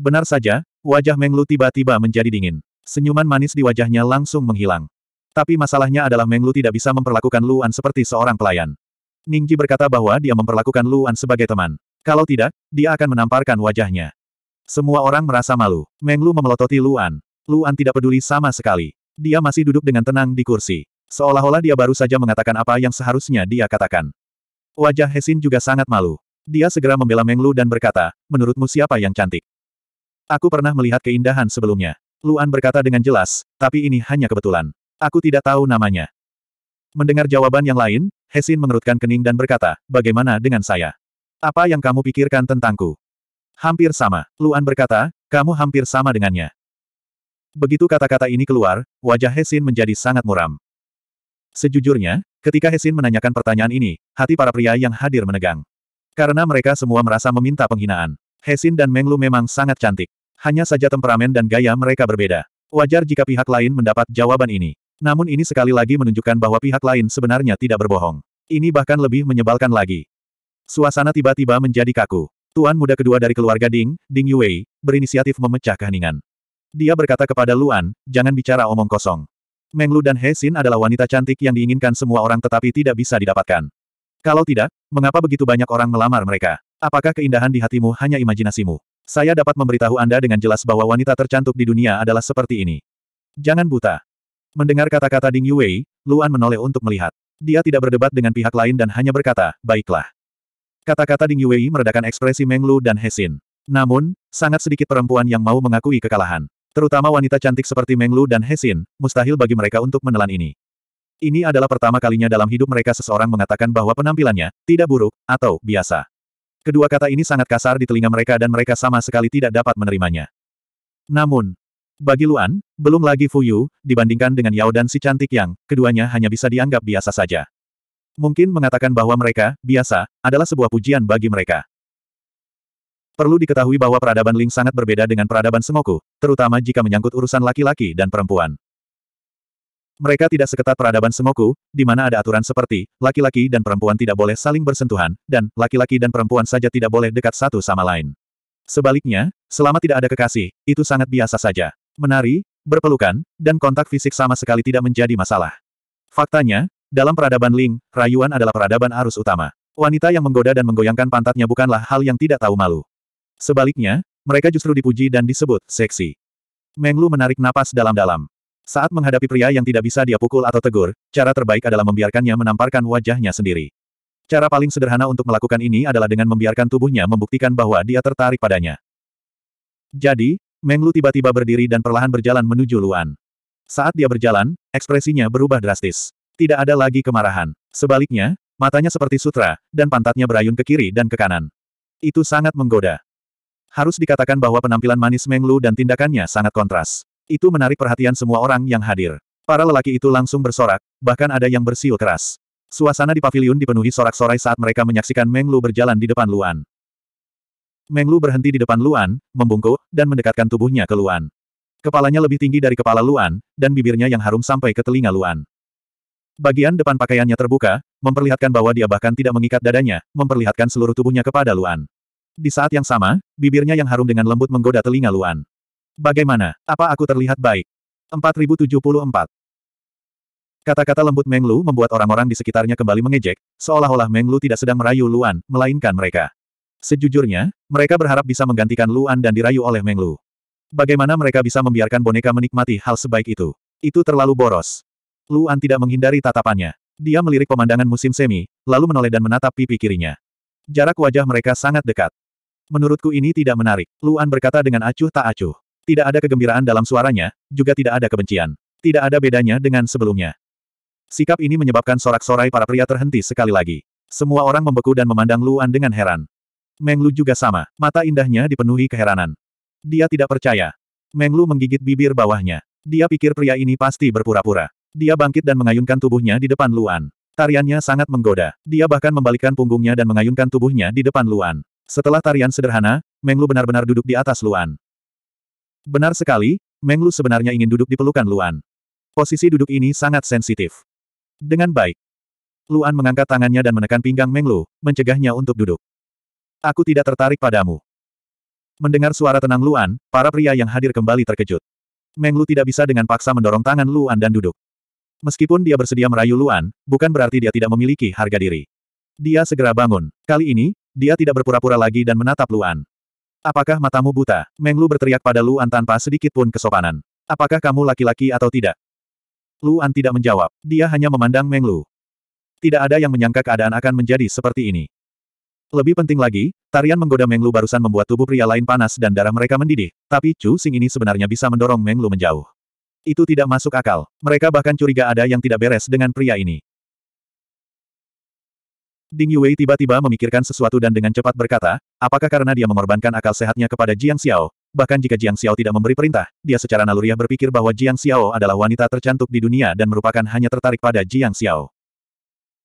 Benar saja, wajah Meng Lu tiba-tiba menjadi dingin. Senyuman manis di wajahnya langsung menghilang. Tapi masalahnya adalah Meng Lu tidak bisa memperlakukan Luan seperti seorang pelayan. Ningji berkata bahwa dia memperlakukan Luan sebagai teman. Kalau tidak, dia akan menamparkan wajahnya. Semua orang merasa malu. Meng Lu memelototi Luan. Luan tidak peduli sama sekali. Dia masih duduk dengan tenang di kursi. Seolah-olah dia baru saja mengatakan apa yang seharusnya dia katakan. Wajah Hesin juga sangat malu. Dia segera membela Menglu dan berkata, menurutmu siapa yang cantik? Aku pernah melihat keindahan sebelumnya. Luan berkata dengan jelas, tapi ini hanya kebetulan. Aku tidak tahu namanya. Mendengar jawaban yang lain, Hesin mengerutkan kening dan berkata, bagaimana dengan saya? Apa yang kamu pikirkan tentangku? Hampir sama, Luan berkata, kamu hampir sama dengannya. Begitu kata-kata ini keluar, wajah Hesin menjadi sangat muram. Sejujurnya, ketika Hesin menanyakan pertanyaan ini, hati para pria yang hadir menegang. Karena mereka semua merasa meminta penghinaan. Hesin dan Menglu memang sangat cantik. Hanya saja temperamen dan gaya mereka berbeda. Wajar jika pihak lain mendapat jawaban ini. Namun ini sekali lagi menunjukkan bahwa pihak lain sebenarnya tidak berbohong. Ini bahkan lebih menyebalkan lagi. Suasana tiba-tiba menjadi kaku. Tuan muda kedua dari keluarga Ding, Ding Yue, berinisiatif memecah keheningan. Dia berkata kepada Luan, jangan bicara omong kosong. Menglu dan He Xin adalah wanita cantik yang diinginkan semua orang tetapi tidak bisa didapatkan. Kalau tidak, mengapa begitu banyak orang melamar mereka? Apakah keindahan di hatimu hanya imajinasimu? Saya dapat memberitahu Anda dengan jelas bahwa wanita tercantik di dunia adalah seperti ini. Jangan buta. Mendengar kata-kata Ding Yue, Luan menoleh untuk melihat. Dia tidak berdebat dengan pihak lain dan hanya berkata, baiklah. Kata-kata Ding Yue meredakan ekspresi Menglu dan Hesin. Namun, sangat sedikit perempuan yang mau mengakui kekalahan. Terutama wanita cantik seperti Menglu dan Hesin, mustahil bagi mereka untuk menelan ini. Ini adalah pertama kalinya dalam hidup mereka seseorang mengatakan bahwa penampilannya tidak buruk atau biasa. Kedua kata ini sangat kasar di telinga mereka dan mereka sama sekali tidak dapat menerimanya. Namun, bagi Luan, belum lagi Fuyu, dibandingkan dengan Yao dan si cantik yang, keduanya hanya bisa dianggap biasa saja. Mungkin mengatakan bahwa mereka, biasa, adalah sebuah pujian bagi mereka. Perlu diketahui bahwa peradaban Ling sangat berbeda dengan peradaban Semoku, terutama jika menyangkut urusan laki-laki dan perempuan. Mereka tidak seketat peradaban Semoku, di mana ada aturan seperti, laki-laki dan perempuan tidak boleh saling bersentuhan, dan laki-laki dan perempuan saja tidak boleh dekat satu sama lain. Sebaliknya, selama tidak ada kekasih, itu sangat biasa saja. Menari, berpelukan, dan kontak fisik sama sekali tidak menjadi masalah. Faktanya, dalam peradaban Ling, rayuan adalah peradaban arus utama. Wanita yang menggoda dan menggoyangkan pantatnya bukanlah hal yang tidak tahu malu. Sebaliknya, mereka justru dipuji dan disebut seksi. Menglu menarik napas dalam-dalam. Saat menghadapi pria yang tidak bisa dia pukul atau tegur, cara terbaik adalah membiarkannya menamparkan wajahnya sendiri. Cara paling sederhana untuk melakukan ini adalah dengan membiarkan tubuhnya membuktikan bahwa dia tertarik padanya. Jadi, Menglu tiba-tiba berdiri dan perlahan berjalan menuju Luan. Saat dia berjalan, ekspresinya berubah drastis. Tidak ada lagi kemarahan. Sebaliknya, matanya seperti sutra, dan pantatnya berayun ke kiri dan ke kanan. Itu sangat menggoda. Harus dikatakan bahwa penampilan manis Menglu dan tindakannya sangat kontras. Itu menarik perhatian semua orang yang hadir. Para lelaki itu langsung bersorak, bahkan ada yang bersiul keras. Suasana di pavilion dipenuhi sorak-sorai saat mereka menyaksikan Menglu berjalan di depan Luan. Menglu berhenti di depan Luan, membungkuk, dan mendekatkan tubuhnya ke Luan. Kepalanya lebih tinggi dari kepala Luan, dan bibirnya yang harum sampai ke telinga Luan. Bagian depan pakaiannya terbuka, memperlihatkan bahwa dia bahkan tidak mengikat dadanya, memperlihatkan seluruh tubuhnya kepada Luan. Di saat yang sama, bibirnya yang harum dengan lembut menggoda telinga Luan. Bagaimana, apa aku terlihat baik? 4074 Kata-kata lembut Meng Lu membuat orang-orang di sekitarnya kembali mengejek, seolah-olah Meng Lu tidak sedang merayu Luan, melainkan mereka. Sejujurnya, mereka berharap bisa menggantikan Luan dan dirayu oleh Meng Lu. Bagaimana mereka bisa membiarkan boneka menikmati hal sebaik itu? Itu terlalu boros. Luan tidak menghindari tatapannya. Dia melirik pemandangan musim semi, lalu menoleh dan menatap pipi kirinya. Jarak wajah mereka sangat dekat. Menurutku ini tidak menarik, Luan berkata dengan acuh tak acuh. Tidak ada kegembiraan dalam suaranya, juga tidak ada kebencian. Tidak ada bedanya dengan sebelumnya. Sikap ini menyebabkan sorak-sorai para pria terhenti sekali lagi. Semua orang membeku dan memandang Luan dengan heran. Meng Lu juga sama, mata indahnya dipenuhi keheranan. Dia tidak percaya. Meng Lu menggigit bibir bawahnya. Dia pikir pria ini pasti berpura-pura. Dia bangkit dan mengayunkan tubuhnya di depan Luan. Tariannya sangat menggoda. Dia bahkan membalikkan punggungnya dan mengayunkan tubuhnya di depan Luan. Setelah tarian sederhana, Menglu benar-benar duduk di atas Luan. Benar sekali, Menglu sebenarnya ingin duduk di pelukan Luan. Posisi duduk ini sangat sensitif. Dengan baik. Luan mengangkat tangannya dan menekan pinggang Menglu, mencegahnya untuk duduk. Aku tidak tertarik padamu. Mendengar suara tenang Luan, para pria yang hadir kembali terkejut. Menglu tidak bisa dengan paksa mendorong tangan Luan dan duduk. Meskipun dia bersedia merayu Luan, bukan berarti dia tidak memiliki harga diri. Dia segera bangun. Kali ini, dia tidak berpura-pura lagi dan menatap Luan. Apakah matamu buta? Menglu berteriak pada Luan tanpa sedikit pun kesopanan. Apakah kamu laki-laki atau tidak? Luan tidak menjawab. Dia hanya memandang Meng Tidak ada yang menyangka keadaan akan menjadi seperti ini. Lebih penting lagi, tarian menggoda Menglu barusan membuat tubuh pria lain panas dan darah mereka mendidih, tapi Chu Sing ini sebenarnya bisa mendorong Meng menjauh. Itu tidak masuk akal. Mereka bahkan curiga ada yang tidak beres dengan pria ini. Ding Yue tiba-tiba memikirkan sesuatu dan dengan cepat berkata, apakah karena dia mengorbankan akal sehatnya kepada Jiang Xiao, bahkan jika Jiang Xiao tidak memberi perintah, dia secara naluriah berpikir bahwa Jiang Xiao adalah wanita tercantik di dunia dan merupakan hanya tertarik pada Jiang Xiao.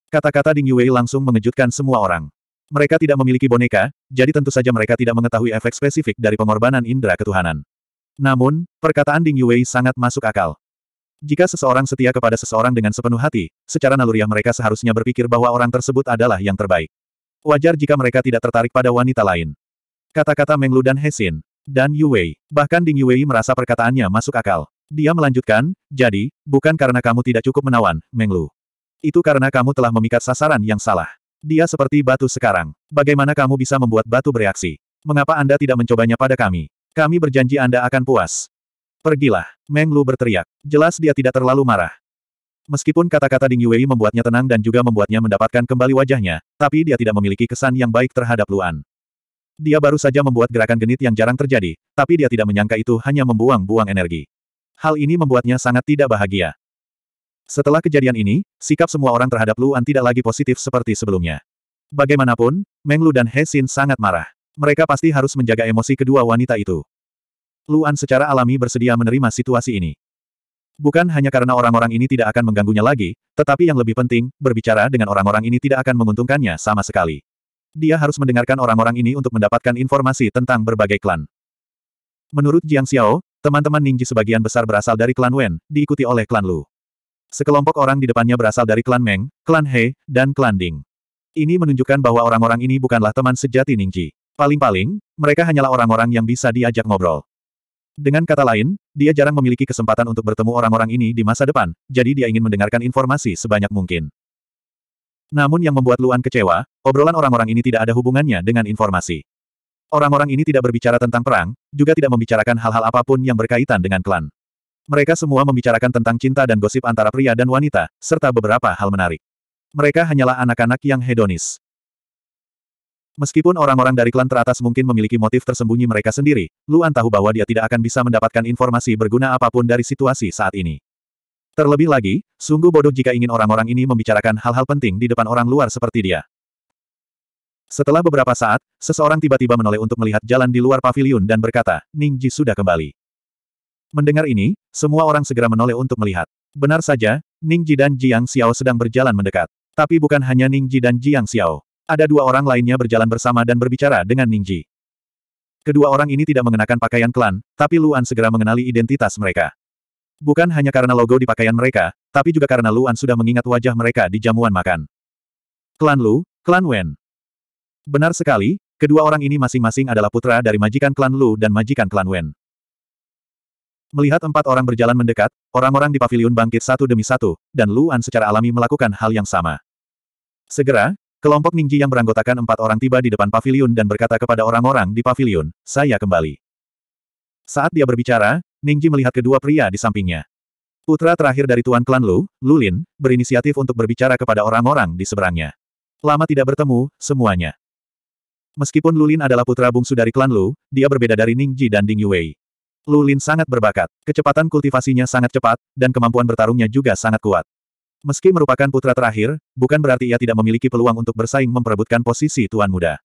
Kata-kata Ding Yue langsung mengejutkan semua orang. Mereka tidak memiliki boneka, jadi tentu saja mereka tidak mengetahui efek spesifik dari pengorbanan indera ketuhanan. Namun, perkataan Ding Yue sangat masuk akal. Jika seseorang setia kepada seseorang dengan sepenuh hati, secara naluriah mereka seharusnya berpikir bahwa orang tersebut adalah yang terbaik. Wajar jika mereka tidak tertarik pada wanita lain. Kata-kata Menglu dan Hesin, dan Yuwei, bahkan Ding Yuwei merasa perkataannya masuk akal. Dia melanjutkan, jadi, bukan karena kamu tidak cukup menawan, Menglu. Itu karena kamu telah memikat sasaran yang salah. Dia seperti batu sekarang. Bagaimana kamu bisa membuat batu bereaksi? Mengapa Anda tidak mencobanya pada kami? Kami berjanji Anda akan puas. Pergilah, Menglu berteriak. Jelas dia tidak terlalu marah. Meskipun kata-kata Ding Yuei membuatnya tenang dan juga membuatnya mendapatkan kembali wajahnya, tapi dia tidak memiliki kesan yang baik terhadap Luan. Dia baru saja membuat gerakan genit yang jarang terjadi, tapi dia tidak menyangka itu hanya membuang-buang energi. Hal ini membuatnya sangat tidak bahagia. Setelah kejadian ini, sikap semua orang terhadap Luan tidak lagi positif seperti sebelumnya. Bagaimanapun, Meng Lu dan He Xin sangat marah. Mereka pasti harus menjaga emosi kedua wanita itu. Luan secara alami bersedia menerima situasi ini. Bukan hanya karena orang-orang ini tidak akan mengganggunya lagi, tetapi yang lebih penting, berbicara dengan orang-orang ini tidak akan menguntungkannya sama sekali. Dia harus mendengarkan orang-orang ini untuk mendapatkan informasi tentang berbagai klan. Menurut Jiang Xiao, teman-teman ninja sebagian besar berasal dari klan Wen, diikuti oleh klan Lu. Sekelompok orang di depannya berasal dari klan Meng, klan He, dan klan Ding. Ini menunjukkan bahwa orang-orang ini bukanlah teman sejati Ningji. Paling-paling, mereka hanyalah orang-orang yang bisa diajak ngobrol. Dengan kata lain, dia jarang memiliki kesempatan untuk bertemu orang-orang ini di masa depan, jadi dia ingin mendengarkan informasi sebanyak mungkin. Namun yang membuat Luan kecewa, obrolan orang-orang ini tidak ada hubungannya dengan informasi. Orang-orang ini tidak berbicara tentang perang, juga tidak membicarakan hal-hal apapun yang berkaitan dengan klan. Mereka semua membicarakan tentang cinta dan gosip antara pria dan wanita, serta beberapa hal menarik. Mereka hanyalah anak-anak yang hedonis. Meskipun orang-orang dari klan teratas mungkin memiliki motif tersembunyi mereka sendiri, Luan tahu bahwa dia tidak akan bisa mendapatkan informasi berguna apapun dari situasi saat ini. Terlebih lagi, sungguh bodoh jika ingin orang-orang ini membicarakan hal-hal penting di depan orang luar seperti dia. Setelah beberapa saat, seseorang tiba-tiba menoleh untuk melihat jalan di luar pavilion dan berkata, Ning Ji sudah kembali. Mendengar ini, semua orang segera menoleh untuk melihat. Benar saja, Ning Ji dan Jiang Xiao sedang berjalan mendekat. Tapi bukan hanya Ning Ji dan Jiang Xiao. Ada dua orang lainnya berjalan bersama dan berbicara dengan Ningji. Kedua orang ini tidak mengenakan pakaian klan, tapi Luan segera mengenali identitas mereka. Bukan hanya karena logo di pakaian mereka, tapi juga karena Luan sudah mengingat wajah mereka di jamuan makan. Klan Lu, Klan Wen. Benar sekali, kedua orang ini masing-masing adalah putra dari majikan klan Lu dan majikan klan Wen. Melihat empat orang berjalan mendekat, orang-orang di pavilion bangkit satu demi satu, dan Luan secara alami melakukan hal yang sama. Segera, Kelompok Ningji yang beranggotakan empat orang tiba di depan pavilion dan berkata kepada orang-orang di pavilion, saya kembali. Saat dia berbicara, Ningji melihat kedua pria di sampingnya. Putra terakhir dari Tuan Klan Lu, Lulin, berinisiatif untuk berbicara kepada orang-orang di seberangnya. Lama tidak bertemu, semuanya. Meskipun Lulin adalah putra bungsu dari klan Lu, dia berbeda dari Ningji dan Ding Yue. Lulin sangat berbakat, kecepatan kultivasinya sangat cepat, dan kemampuan bertarungnya juga sangat kuat. Meski merupakan putra terakhir, bukan berarti ia tidak memiliki peluang untuk bersaing memperebutkan posisi Tuan Muda.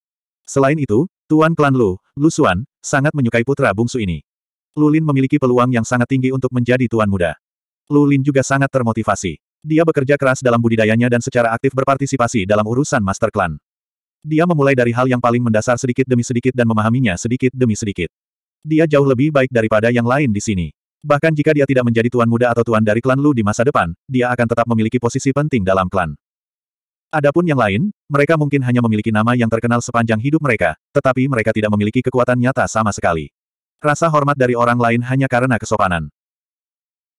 Selain itu, Tuan Klan Lu, Lu Xuan, sangat menyukai putra bungsu ini. Lu Lin memiliki peluang yang sangat tinggi untuk menjadi Tuan Muda. Lu Lin juga sangat termotivasi. Dia bekerja keras dalam budidayanya dan secara aktif berpartisipasi dalam urusan Master Klan. Dia memulai dari hal yang paling mendasar sedikit demi sedikit dan memahaminya sedikit demi sedikit. Dia jauh lebih baik daripada yang lain di sini. Bahkan jika dia tidak menjadi tuan muda atau tuan dari klan Lu di masa depan, dia akan tetap memiliki posisi penting dalam klan. Adapun yang lain, mereka mungkin hanya memiliki nama yang terkenal sepanjang hidup mereka, tetapi mereka tidak memiliki kekuatan nyata sama sekali. Rasa hormat dari orang lain hanya karena kesopanan.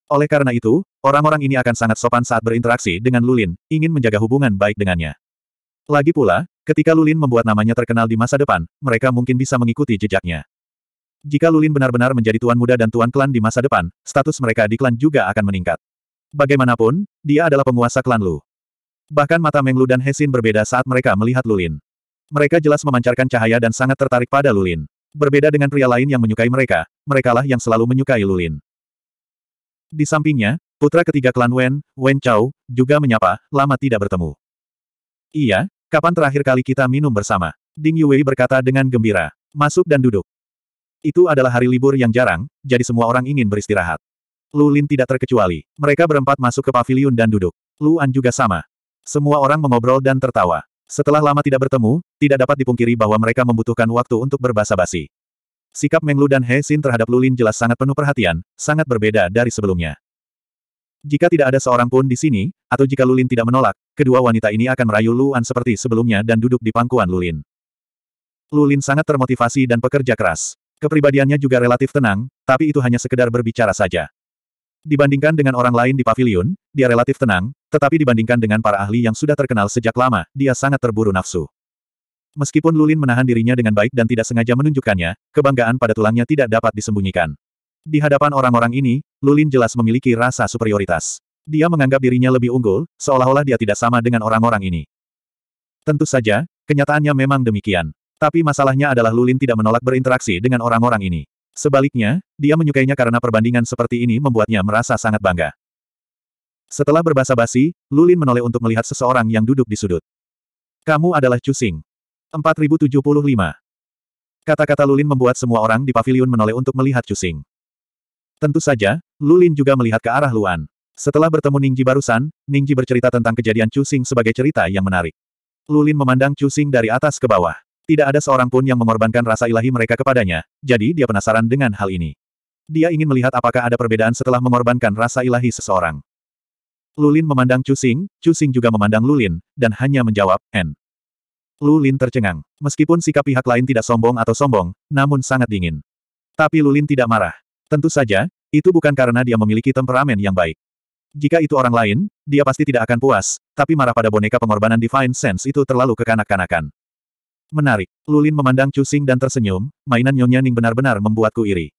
Oleh karena itu, orang-orang ini akan sangat sopan saat berinteraksi dengan Lulin, ingin menjaga hubungan baik dengannya. Lagi pula, ketika Lulin membuat namanya terkenal di masa depan, mereka mungkin bisa mengikuti jejaknya. Jika Lulin benar-benar menjadi tuan muda dan tuan klan di masa depan, status mereka di klan juga akan meningkat. Bagaimanapun, dia adalah penguasa klan Lu. Bahkan mata Meng Lu dan Hesin berbeda saat mereka melihat Lulin. Mereka jelas memancarkan cahaya dan sangat tertarik pada Lulin. Berbeda dengan pria lain yang menyukai mereka, merekalah yang selalu menyukai Lulin. Di sampingnya, putra ketiga klan Wen, Wen Chao, juga menyapa, lama tidak bertemu. Iya, kapan terakhir kali kita minum bersama? Ding Yuwei berkata dengan gembira. Masuk dan duduk. Itu adalah hari libur yang jarang, jadi semua orang ingin beristirahat. Lu Lin tidak terkecuali. Mereka berempat masuk ke pavilion dan duduk. Lu An juga sama. Semua orang mengobrol dan tertawa. Setelah lama tidak bertemu, tidak dapat dipungkiri bahwa mereka membutuhkan waktu untuk berbasa-basi. Sikap Meng Lu dan He Xin terhadap Lu Lin jelas sangat penuh perhatian, sangat berbeda dari sebelumnya. Jika tidak ada seorang pun di sini, atau jika Lulin tidak menolak, kedua wanita ini akan merayu Luan seperti sebelumnya dan duduk di pangkuan Lulin. Lulin sangat termotivasi dan pekerja keras. Kepribadiannya juga relatif tenang, tapi itu hanya sekedar berbicara saja. Dibandingkan dengan orang lain di pavilion, dia relatif tenang, tetapi dibandingkan dengan para ahli yang sudah terkenal sejak lama, dia sangat terburu nafsu. Meskipun Lulin menahan dirinya dengan baik dan tidak sengaja menunjukkannya, kebanggaan pada tulangnya tidak dapat disembunyikan. Di hadapan orang-orang ini, Lulin jelas memiliki rasa superioritas. Dia menganggap dirinya lebih unggul, seolah-olah dia tidak sama dengan orang-orang ini. Tentu saja, kenyataannya memang demikian. Tapi masalahnya adalah Lulin tidak menolak berinteraksi dengan orang-orang ini. Sebaliknya, dia menyukainya karena perbandingan seperti ini membuatnya merasa sangat bangga. Setelah berbahasa basi, Lulin menoleh untuk melihat seseorang yang duduk di sudut. Kamu adalah Cusing. 4075. Kata-kata Lulin membuat semua orang di pavilion menoleh untuk melihat Cusing. Tentu saja, Lulin juga melihat ke arah Luan. Setelah bertemu Ningji barusan, Ningji bercerita tentang kejadian Cusing sebagai cerita yang menarik. Lulin memandang Cusing dari atas ke bawah. Tidak ada seorang pun yang mengorbankan rasa ilahi mereka kepadanya, jadi dia penasaran dengan hal ini. Dia ingin melihat apakah ada perbedaan setelah mengorbankan rasa ilahi seseorang. Lulin memandang Cusing, Cusing juga memandang Lulin, dan hanya menjawab, N. Lulin tercengang. Meskipun sikap pihak lain tidak sombong atau sombong, namun sangat dingin. Tapi Lulin tidak marah. Tentu saja, itu bukan karena dia memiliki temperamen yang baik. Jika itu orang lain, dia pasti tidak akan puas, tapi marah pada boneka pengorbanan Divine Sense itu terlalu kekanak-kanakan. Menarik. Lulin memandang Cusing dan tersenyum, mainan Nyonya Ning benar-benar membuatku iri.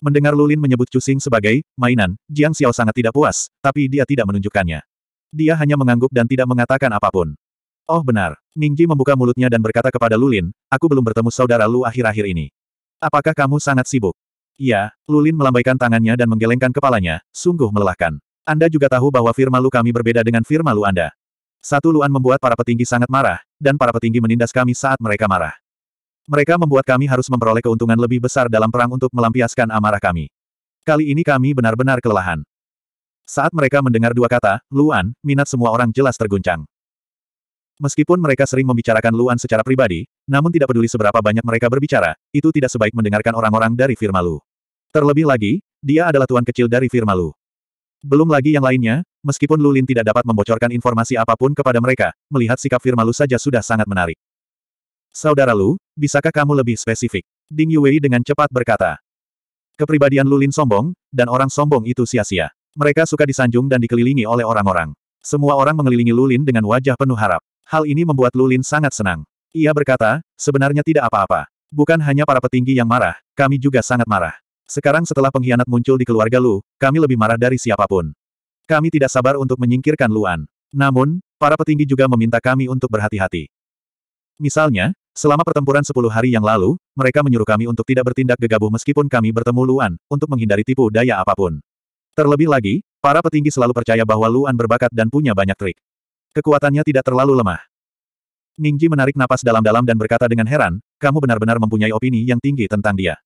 Mendengar Lulin menyebut Cusing sebagai mainan, Jiang Xiao sangat tidak puas, tapi dia tidak menunjukkannya. Dia hanya mengangguk dan tidak mengatakan apapun. Oh benar, Ningji membuka mulutnya dan berkata kepada Lulin, aku belum bertemu saudara Lu akhir-akhir ini. Apakah kamu sangat sibuk? Iya, Lulin melambaikan tangannya dan menggelengkan kepalanya, sungguh melelahkan. Anda juga tahu bahwa firma Lu kami berbeda dengan firma Lu Anda. Satu Luan membuat para petinggi sangat marah, dan para petinggi menindas kami saat mereka marah. Mereka membuat kami harus memperoleh keuntungan lebih besar dalam perang untuk melampiaskan amarah kami. Kali ini kami benar-benar kelelahan. Saat mereka mendengar dua kata, Luan, minat semua orang jelas terguncang. Meskipun mereka sering membicarakan Luan secara pribadi, namun tidak peduli seberapa banyak mereka berbicara, itu tidak sebaik mendengarkan orang-orang dari firma Lu. Terlebih lagi, dia adalah tuan kecil dari firma Lu. Belum lagi yang lainnya, meskipun Lulin tidak dapat membocorkan informasi apapun kepada mereka, melihat sikap firma Lu saja sudah sangat menarik. Saudara Lu, bisakah kamu lebih spesifik? Ding Yuei dengan cepat berkata. Kepribadian Lulin sombong, dan orang sombong itu sia-sia. Mereka suka disanjung dan dikelilingi oleh orang-orang. Semua orang mengelilingi Lulin dengan wajah penuh harap. Hal ini membuat Lulin sangat senang. Ia berkata, sebenarnya tidak apa-apa. Bukan hanya para petinggi yang marah, kami juga sangat marah. Sekarang setelah pengkhianat muncul di keluarga Lu, kami lebih marah dari siapapun. Kami tidak sabar untuk menyingkirkan Luan. Namun, para petinggi juga meminta kami untuk berhati-hati. Misalnya, selama pertempuran 10 hari yang lalu, mereka menyuruh kami untuk tidak bertindak gegabah meskipun kami bertemu Luan, untuk menghindari tipu daya apapun. Terlebih lagi, para petinggi selalu percaya bahwa Luan berbakat dan punya banyak trik. Kekuatannya tidak terlalu lemah. Ningji menarik napas dalam-dalam dan berkata dengan heran, kamu benar-benar mempunyai opini yang tinggi tentang dia.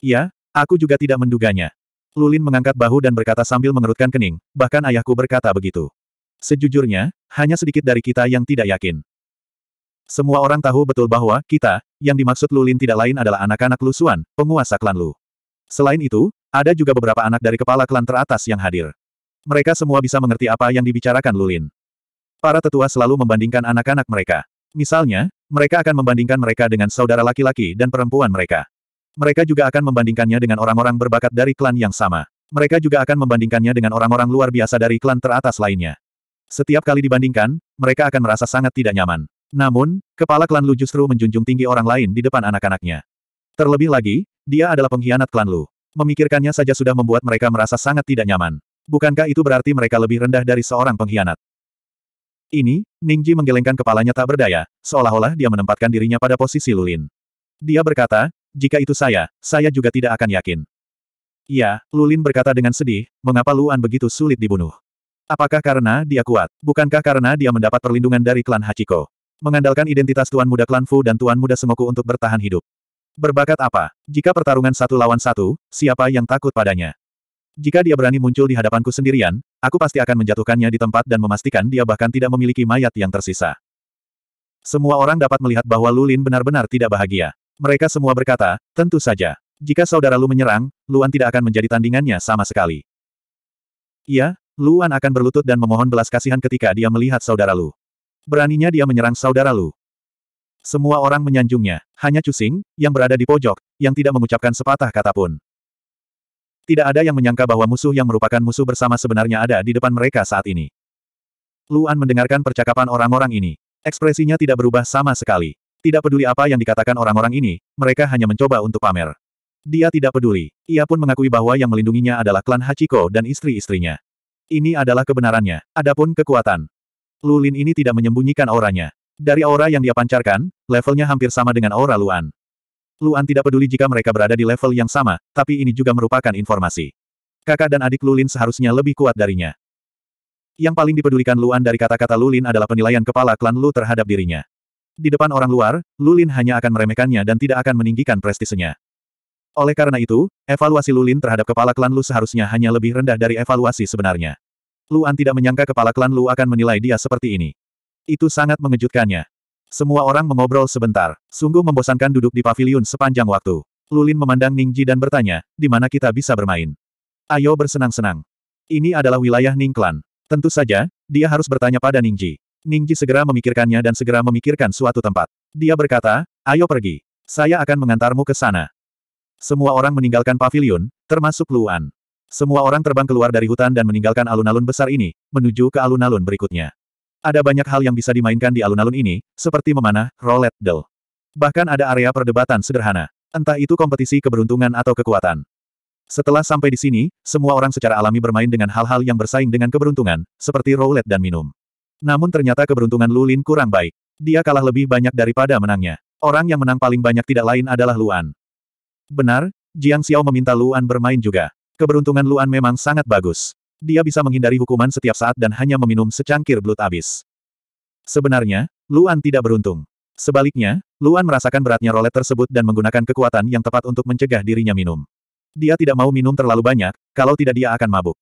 Iya, aku juga tidak menduganya. Lulin mengangkat bahu dan berkata sambil mengerutkan kening, bahkan ayahku berkata begitu. Sejujurnya, hanya sedikit dari kita yang tidak yakin. Semua orang tahu betul bahwa kita, yang dimaksud Lulin tidak lain adalah anak-anak Lusuan, penguasa klan Lu. Selain itu, ada juga beberapa anak dari kepala klan teratas yang hadir. Mereka semua bisa mengerti apa yang dibicarakan Lulin. Para tetua selalu membandingkan anak-anak mereka. Misalnya, mereka akan membandingkan mereka dengan saudara laki-laki dan perempuan mereka. Mereka juga akan membandingkannya dengan orang-orang berbakat dari klan yang sama. Mereka juga akan membandingkannya dengan orang-orang luar biasa dari klan teratas lainnya. Setiap kali dibandingkan, mereka akan merasa sangat tidak nyaman. Namun, kepala klan Lu justru menjunjung tinggi orang lain di depan anak-anaknya. Terlebih lagi, dia adalah pengkhianat klan Lu. Memikirkannya saja sudah membuat mereka merasa sangat tidak nyaman. Bukankah itu berarti mereka lebih rendah dari seorang pengkhianat? Ini, Ning Ji menggelengkan kepalanya tak berdaya, seolah-olah dia menempatkan dirinya pada posisi Lulin. Dia berkata, jika itu saya, saya juga tidak akan yakin. Ya, Lulin berkata dengan sedih, mengapa Luan begitu sulit dibunuh? Apakah karena dia kuat? Bukankah karena dia mendapat perlindungan dari klan Hachiko? Mengandalkan identitas Tuan Muda Klan Fu dan Tuan Muda Semoku untuk bertahan hidup. Berbakat apa? Jika pertarungan satu lawan satu, siapa yang takut padanya? Jika dia berani muncul di hadapanku sendirian, aku pasti akan menjatuhkannya di tempat dan memastikan dia bahkan tidak memiliki mayat yang tersisa. Semua orang dapat melihat bahwa Lulin benar-benar tidak bahagia. Mereka semua berkata, tentu saja. Jika saudara Lu menyerang, Luan tidak akan menjadi tandingannya sama sekali. Iya, Luan akan berlutut dan memohon belas kasihan ketika dia melihat saudara Lu. Beraninya dia menyerang saudara Lu. Semua orang menyanjungnya, hanya Cusing, yang berada di pojok, yang tidak mengucapkan sepatah kata pun. Tidak ada yang menyangka bahwa musuh yang merupakan musuh bersama sebenarnya ada di depan mereka saat ini. Luan mendengarkan percakapan orang-orang ini. Ekspresinya tidak berubah sama sekali. Tidak peduli apa yang dikatakan orang-orang ini, mereka hanya mencoba untuk pamer. Dia tidak peduli. Ia pun mengakui bahwa yang melindunginya adalah klan Hachiko dan istri-istrinya. Ini adalah kebenarannya. Adapun kekuatan. Lulin ini tidak menyembunyikan auranya. Dari aura yang dia pancarkan, levelnya hampir sama dengan aura Luan. Luan tidak peduli jika mereka berada di level yang sama, tapi ini juga merupakan informasi. Kakak dan adik Lulin seharusnya lebih kuat darinya. Yang paling dipedulikan Luan dari kata-kata Lulin adalah penilaian kepala klan Lu terhadap dirinya. Di depan orang luar, Lulin hanya akan meremehkannya dan tidak akan meninggikan prestisenya. Oleh karena itu, evaluasi Lulin terhadap kepala klan Lu seharusnya hanya lebih rendah dari evaluasi sebenarnya. Luan tidak menyangka kepala klan Lu akan menilai dia seperti ini. Itu sangat mengejutkannya. Semua orang mengobrol sebentar. Sungguh membosankan duduk di pavilion sepanjang waktu. Lulin memandang Ningji dan bertanya, di mana kita bisa bermain? Ayo bersenang-senang. Ini adalah wilayah Ning Klan. Tentu saja, dia harus bertanya pada Ningji. Ningji segera memikirkannya dan segera memikirkan suatu tempat. Dia berkata, ayo pergi. Saya akan mengantarmu ke sana. Semua orang meninggalkan pavilion, termasuk Luan. Semua orang terbang keluar dari hutan dan meninggalkan alun-alun besar ini, menuju ke alun-alun berikutnya. Ada banyak hal yang bisa dimainkan di alun-alun ini, seperti memanah, roulette, del. Bahkan ada area perdebatan sederhana. Entah itu kompetisi keberuntungan atau kekuatan. Setelah sampai di sini, semua orang secara alami bermain dengan hal-hal yang bersaing dengan keberuntungan, seperti roulette dan minum. Namun ternyata keberuntungan Lulin kurang baik. Dia kalah lebih banyak daripada menangnya. Orang yang menang paling banyak tidak lain adalah Luan. Benar, Jiang Xiao meminta Luan bermain juga. Keberuntungan Luan memang sangat bagus. Dia bisa menghindari hukuman setiap saat dan hanya meminum secangkir belut abis. Sebenarnya, Luan tidak beruntung. Sebaliknya, Luan merasakan beratnya rolet tersebut dan menggunakan kekuatan yang tepat untuk mencegah dirinya minum. Dia tidak mau minum terlalu banyak, kalau tidak dia akan mabuk.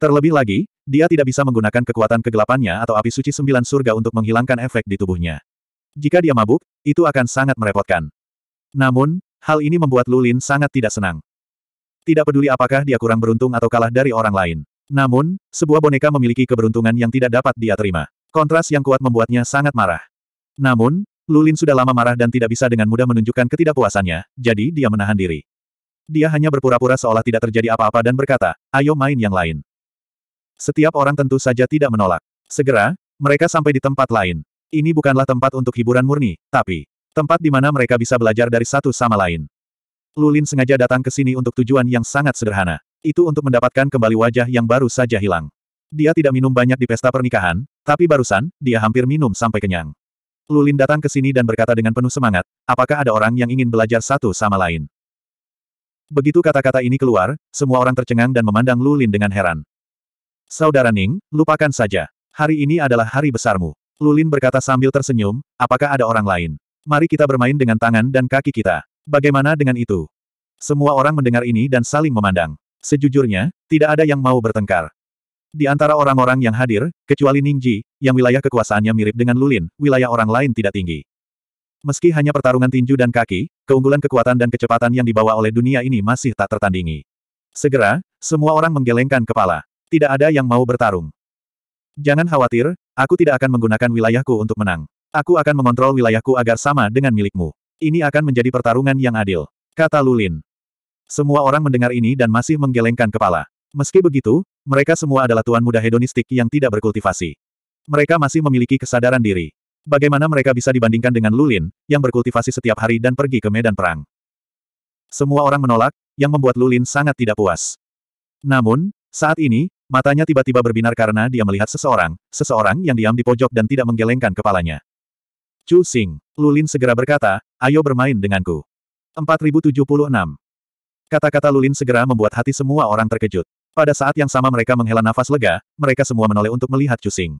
Terlebih lagi, dia tidak bisa menggunakan kekuatan kegelapannya atau api suci sembilan surga untuk menghilangkan efek di tubuhnya. Jika dia mabuk, itu akan sangat merepotkan. Namun, hal ini membuat Lulin sangat tidak senang. Tidak peduli apakah dia kurang beruntung atau kalah dari orang lain. Namun, sebuah boneka memiliki keberuntungan yang tidak dapat dia terima. Kontras yang kuat membuatnya sangat marah. Namun, Lulin sudah lama marah dan tidak bisa dengan mudah menunjukkan ketidakpuasannya, jadi dia menahan diri. Dia hanya berpura-pura seolah tidak terjadi apa-apa dan berkata, ayo main yang lain. Setiap orang tentu saja tidak menolak. Segera, mereka sampai di tempat lain. Ini bukanlah tempat untuk hiburan murni, tapi tempat di mana mereka bisa belajar dari satu sama lain. Lulin sengaja datang ke sini untuk tujuan yang sangat sederhana. Itu untuk mendapatkan kembali wajah yang baru saja hilang. Dia tidak minum banyak di pesta pernikahan, tapi barusan, dia hampir minum sampai kenyang. Lulin datang ke sini dan berkata dengan penuh semangat, apakah ada orang yang ingin belajar satu sama lain? Begitu kata-kata ini keluar, semua orang tercengang dan memandang Lulin dengan heran. Saudara Ning, lupakan saja. Hari ini adalah hari besarmu. Lulin berkata sambil tersenyum, apakah ada orang lain? Mari kita bermain dengan tangan dan kaki kita. Bagaimana dengan itu? Semua orang mendengar ini dan saling memandang. Sejujurnya, tidak ada yang mau bertengkar. Di antara orang-orang yang hadir, kecuali Ningji, yang wilayah kekuasaannya mirip dengan Lulin, wilayah orang lain tidak tinggi. Meski hanya pertarungan tinju dan kaki, keunggulan kekuatan dan kecepatan yang dibawa oleh dunia ini masih tak tertandingi. Segera, semua orang menggelengkan kepala. Tidak ada yang mau bertarung. Jangan khawatir, aku tidak akan menggunakan wilayahku untuk menang. Aku akan mengontrol wilayahku agar sama dengan milikmu. Ini akan menjadi pertarungan yang adil. Kata Lulin. Semua orang mendengar ini dan masih menggelengkan kepala. Meski begitu, mereka semua adalah tuan muda hedonistik yang tidak berkultivasi. Mereka masih memiliki kesadaran diri. Bagaimana mereka bisa dibandingkan dengan Lulin, yang berkultivasi setiap hari dan pergi ke medan perang. Semua orang menolak, yang membuat Lulin sangat tidak puas. Namun, saat ini, Matanya tiba-tiba berbinar karena dia melihat seseorang, seseorang yang diam di pojok dan tidak menggelengkan kepalanya. Chu Xing, Lulin segera berkata, ayo bermain denganku. 4076. Kata-kata Lulin segera membuat hati semua orang terkejut. Pada saat yang sama mereka menghela nafas lega, mereka semua menoleh untuk melihat Chu Xing.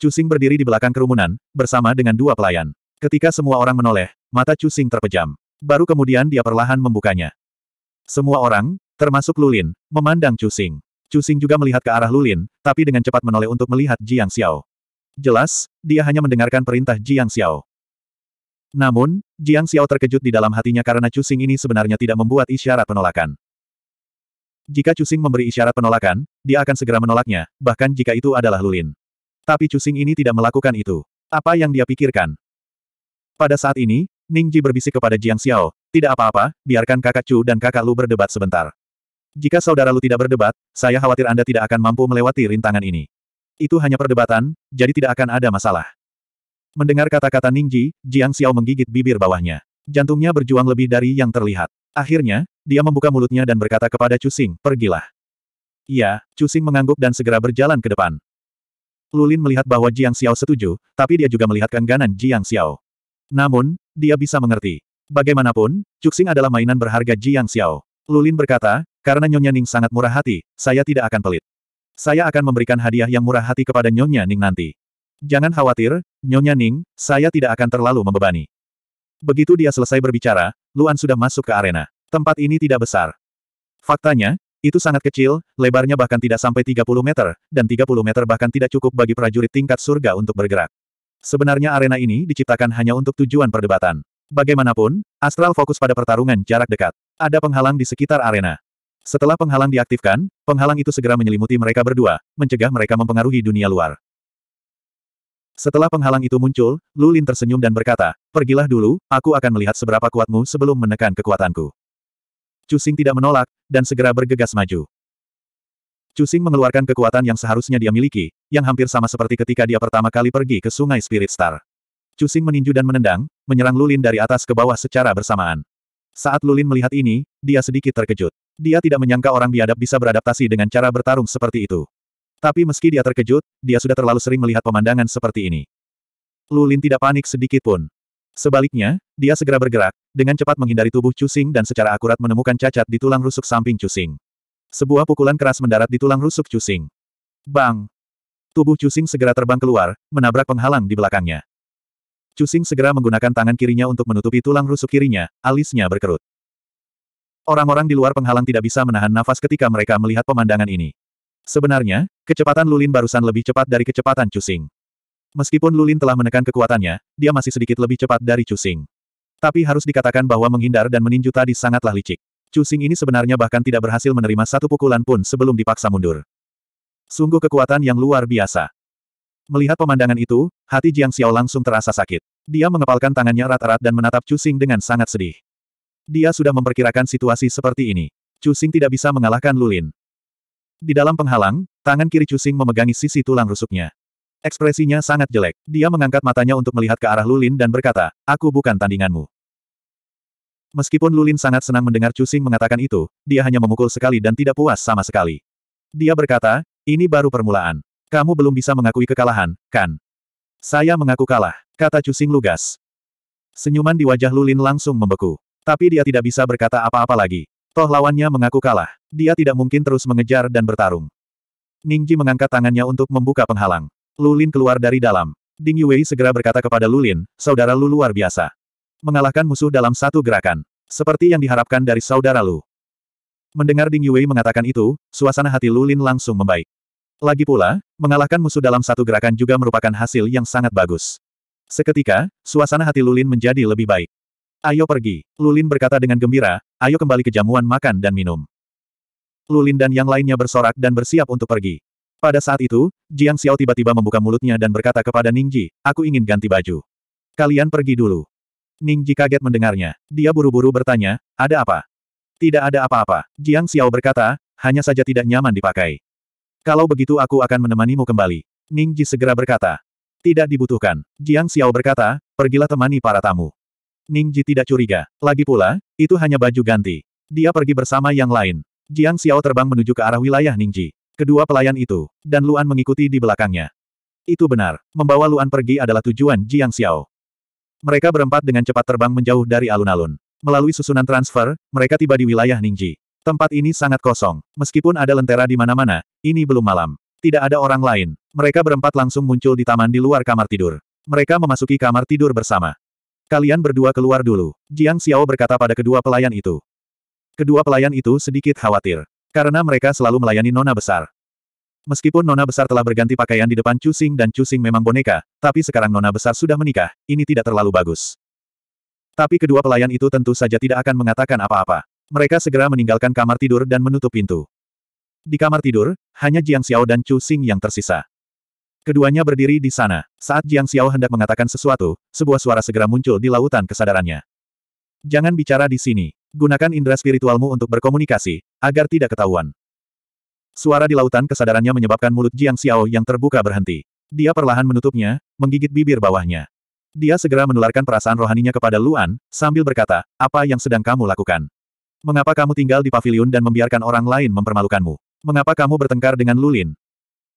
Chu Xing berdiri di belakang kerumunan, bersama dengan dua pelayan. Ketika semua orang menoleh, mata Chu Xing terpejam. Baru kemudian dia perlahan membukanya. Semua orang, termasuk Lulin, memandang Chu Xing. Chu Cusing juga melihat ke arah Lulin, tapi dengan cepat menoleh untuk melihat Jiang Xiao. Jelas, dia hanya mendengarkan perintah Jiang Xiao. Namun, Jiang Xiao terkejut di dalam hatinya karena Chu Cusing ini sebenarnya tidak membuat isyarat penolakan. Jika Chu Cusing memberi isyarat penolakan, dia akan segera menolaknya, bahkan jika itu adalah Lulin. Tapi Chu Cusing ini tidak melakukan itu. Apa yang dia pikirkan? Pada saat ini, Ning Ji berbisik kepada Jiang Xiao, tidak apa-apa, biarkan kakak Chu dan kakak Lu berdebat sebentar. Jika saudara Lu tidak berdebat, saya khawatir Anda tidak akan mampu melewati rintangan ini. Itu hanya perdebatan, jadi tidak akan ada masalah. Mendengar kata-kata Ningji, Jiang Xiao menggigit bibir bawahnya. Jantungnya berjuang lebih dari yang terlihat. Akhirnya, dia membuka mulutnya dan berkata kepada Cusing, pergilah. Iya, Cusing mengangguk dan segera berjalan ke depan. Lulin melihat bahwa Jiang Xiao setuju, tapi dia juga melihat keengganan Jiang Xiao. Namun, dia bisa mengerti. Bagaimanapun, Cuxing adalah mainan berharga Jiang Xiao. Lulin berkata, karena Nyonya Ning sangat murah hati, saya tidak akan pelit. Saya akan memberikan hadiah yang murah hati kepada Nyonya Ning nanti. Jangan khawatir, Nyonya Ning, saya tidak akan terlalu membebani. Begitu dia selesai berbicara, Luan sudah masuk ke arena. Tempat ini tidak besar. Faktanya, itu sangat kecil, lebarnya bahkan tidak sampai 30 meter, dan 30 meter bahkan tidak cukup bagi prajurit tingkat surga untuk bergerak. Sebenarnya arena ini diciptakan hanya untuk tujuan perdebatan. Bagaimanapun, Astral fokus pada pertarungan jarak dekat. Ada penghalang di sekitar arena. Setelah penghalang diaktifkan, penghalang itu segera menyelimuti mereka berdua, mencegah mereka mempengaruhi dunia luar. Setelah penghalang itu muncul, Lulin tersenyum dan berkata, Pergilah dulu, aku akan melihat seberapa kuatmu sebelum menekan kekuatanku. Cusing tidak menolak, dan segera bergegas maju. Cusing mengeluarkan kekuatan yang seharusnya dia miliki, yang hampir sama seperti ketika dia pertama kali pergi ke sungai Spirit Star. Cusing meninju dan menendang, menyerang Lulin dari atas ke bawah secara bersamaan. Saat Lulin melihat ini, dia sedikit terkejut. Dia tidak menyangka orang biadab bisa beradaptasi dengan cara bertarung seperti itu. Tapi meski dia terkejut, dia sudah terlalu sering melihat pemandangan seperti ini. Lulin tidak panik sedikit pun. Sebaliknya, dia segera bergerak, dengan cepat menghindari tubuh Cusing dan secara akurat menemukan cacat di tulang rusuk samping Cusing. Sebuah pukulan keras mendarat di tulang rusuk Cusing. Bang! Tubuh Cusing segera terbang keluar, menabrak penghalang di belakangnya. Cusing segera menggunakan tangan kirinya untuk menutupi tulang rusuk kirinya, alisnya berkerut. Orang-orang di luar penghalang tidak bisa menahan nafas ketika mereka melihat pemandangan ini. Sebenarnya, kecepatan Lulin barusan lebih cepat dari kecepatan Cusing. Meskipun Lulin telah menekan kekuatannya, dia masih sedikit lebih cepat dari Cusing. Tapi harus dikatakan bahwa menghindar dan meninju tadi sangatlah licik. Cusing ini sebenarnya bahkan tidak berhasil menerima satu pukulan pun sebelum dipaksa mundur. Sungguh kekuatan yang luar biasa. Melihat pemandangan itu, hati Jiang Xiao langsung terasa sakit. Dia mengepalkan tangannya rata-rata dan menatap Chu Xing dengan sangat sedih. Dia sudah memperkirakan situasi seperti ini. Chu Xing tidak bisa mengalahkan Lulin. Di dalam penghalang, tangan kiri Chu Xing memegangi sisi tulang rusuknya. Ekspresinya sangat jelek. Dia mengangkat matanya untuk melihat ke arah Lulin dan berkata, Aku bukan tandinganmu. Meskipun Lulin sangat senang mendengar Chu Xing mengatakan itu, dia hanya memukul sekali dan tidak puas sama sekali. Dia berkata, ini baru permulaan. Kamu belum bisa mengakui kekalahan, kan? Saya mengaku kalah, kata Cusing lugas. Senyuman di wajah Lulin langsung membeku. Tapi dia tidak bisa berkata apa-apa lagi. Toh lawannya mengaku kalah. Dia tidak mungkin terus mengejar dan bertarung. Ningji mengangkat tangannya untuk membuka penghalang. Lulin keluar dari dalam. Ding Yuei segera berkata kepada Lulin, saudara Lu luar biasa. Mengalahkan musuh dalam satu gerakan. Seperti yang diharapkan dari saudara Lu. Mendengar Ding Yuei mengatakan itu, suasana hati Lulin langsung membaik. Lagi pula, mengalahkan musuh dalam satu gerakan juga merupakan hasil yang sangat bagus. Seketika, suasana hati Lulin menjadi lebih baik. Ayo pergi, Lulin berkata dengan gembira, ayo kembali ke jamuan makan dan minum. Lulin dan yang lainnya bersorak dan bersiap untuk pergi. Pada saat itu, Jiang Xiao tiba-tiba membuka mulutnya dan berkata kepada Ning Ji, aku ingin ganti baju. Kalian pergi dulu. Ning Ji kaget mendengarnya. Dia buru-buru bertanya, ada apa? Tidak ada apa-apa. Jiang Xiao berkata, hanya saja tidak nyaman dipakai. Kalau begitu aku akan menemanimu kembali. Ning Ji segera berkata. Tidak dibutuhkan. Jiang Xiao berkata, pergilah temani para tamu. Ning Ji tidak curiga. Lagi pula, itu hanya baju ganti. Dia pergi bersama yang lain. Jiang Xiao terbang menuju ke arah wilayah Ning Ji. Kedua pelayan itu, dan Luan mengikuti di belakangnya. Itu benar, membawa Luan pergi adalah tujuan Jiang Xiao. Mereka berempat dengan cepat terbang menjauh dari alun-alun. Melalui susunan transfer, mereka tiba di wilayah Ningji. Tempat ini sangat kosong. Meskipun ada lentera di mana-mana, ini belum malam. Tidak ada orang lain. Mereka berempat langsung muncul di taman di luar kamar tidur. Mereka memasuki kamar tidur bersama. Kalian berdua keluar dulu. Jiang Xiao berkata pada kedua pelayan itu. Kedua pelayan itu sedikit khawatir. Karena mereka selalu melayani nona besar. Meskipun nona besar telah berganti pakaian di depan Cusing dan Cusing memang boneka, tapi sekarang nona besar sudah menikah, ini tidak terlalu bagus. Tapi kedua pelayan itu tentu saja tidak akan mengatakan apa-apa. Mereka segera meninggalkan kamar tidur dan menutup pintu. Di kamar tidur, hanya Jiang Xiao dan Chu Xing yang tersisa. Keduanya berdiri di sana. Saat Jiang Xiao hendak mengatakan sesuatu, sebuah suara segera muncul di lautan kesadarannya. Jangan bicara di sini. Gunakan indera spiritualmu untuk berkomunikasi, agar tidak ketahuan. Suara di lautan kesadarannya menyebabkan mulut Jiang Xiao yang terbuka berhenti. Dia perlahan menutupnya, menggigit bibir bawahnya. Dia segera menularkan perasaan rohaninya kepada Luan, sambil berkata, apa yang sedang kamu lakukan? Mengapa kamu tinggal di pavilion dan membiarkan orang lain mempermalukanmu? Mengapa kamu bertengkar dengan Lulin?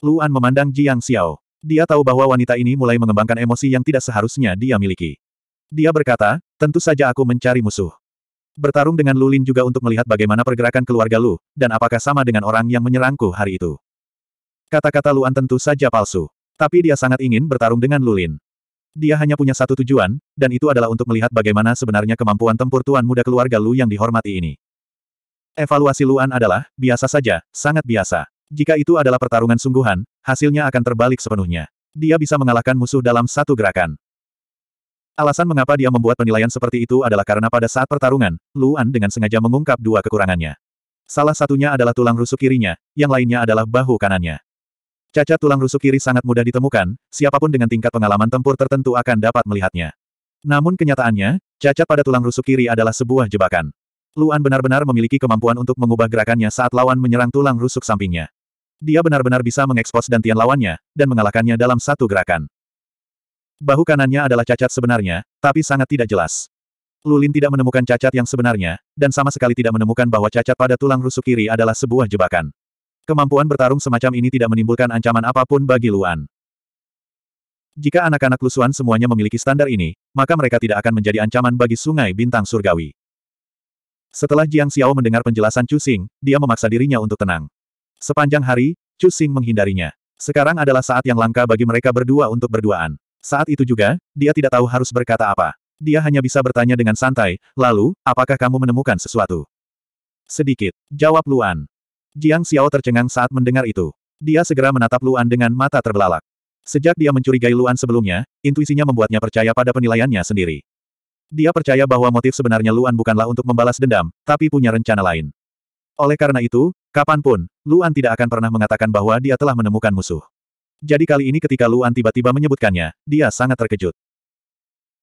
Luan memandang Jiang Xiao. Dia tahu bahwa wanita ini mulai mengembangkan emosi yang tidak seharusnya dia miliki. Dia berkata, tentu saja aku mencari musuh. Bertarung dengan Lulin juga untuk melihat bagaimana pergerakan keluarga Lu, dan apakah sama dengan orang yang menyerangku hari itu. Kata-kata Luan tentu saja palsu. Tapi dia sangat ingin bertarung dengan Lulin. Dia hanya punya satu tujuan, dan itu adalah untuk melihat bagaimana sebenarnya kemampuan tempur tuan muda keluarga Lu yang dihormati ini. Evaluasi Luan adalah, biasa saja, sangat biasa. Jika itu adalah pertarungan sungguhan, hasilnya akan terbalik sepenuhnya. Dia bisa mengalahkan musuh dalam satu gerakan. Alasan mengapa dia membuat penilaian seperti itu adalah karena pada saat pertarungan, Luan dengan sengaja mengungkap dua kekurangannya. Salah satunya adalah tulang rusuk kirinya, yang lainnya adalah bahu kanannya. Cacat tulang rusuk kiri sangat mudah ditemukan, siapapun dengan tingkat pengalaman tempur tertentu akan dapat melihatnya. Namun kenyataannya, cacat pada tulang rusuk kiri adalah sebuah jebakan. Luan benar-benar memiliki kemampuan untuk mengubah gerakannya saat lawan menyerang tulang rusuk sampingnya. Dia benar-benar bisa mengekspos dantian lawannya, dan mengalahkannya dalam satu gerakan. Bahu kanannya adalah cacat sebenarnya, tapi sangat tidak jelas. Lulin tidak menemukan cacat yang sebenarnya, dan sama sekali tidak menemukan bahwa cacat pada tulang rusuk kiri adalah sebuah jebakan. Kemampuan bertarung semacam ini tidak menimbulkan ancaman apapun bagi Luan. Jika anak-anak Lusuan semuanya memiliki standar ini, maka mereka tidak akan menjadi ancaman bagi sungai bintang surgawi. Setelah Jiang Xiao mendengar penjelasan Chu Xing, dia memaksa dirinya untuk tenang. Sepanjang hari, Chu Xing menghindarinya. Sekarang adalah saat yang langka bagi mereka berdua untuk berduaan. Saat itu juga, dia tidak tahu harus berkata apa. Dia hanya bisa bertanya dengan santai, lalu, apakah kamu menemukan sesuatu? Sedikit, jawab Luan. Jiang Xiao tercengang saat mendengar itu. Dia segera menatap Luan dengan mata terbelalak. Sejak dia mencurigai Luan sebelumnya, intuisinya membuatnya percaya pada penilaiannya sendiri. Dia percaya bahwa motif sebenarnya Luan bukanlah untuk membalas dendam, tapi punya rencana lain. Oleh karena itu, kapanpun, Luan tidak akan pernah mengatakan bahwa dia telah menemukan musuh. Jadi kali ini ketika Luan tiba-tiba menyebutkannya, dia sangat terkejut.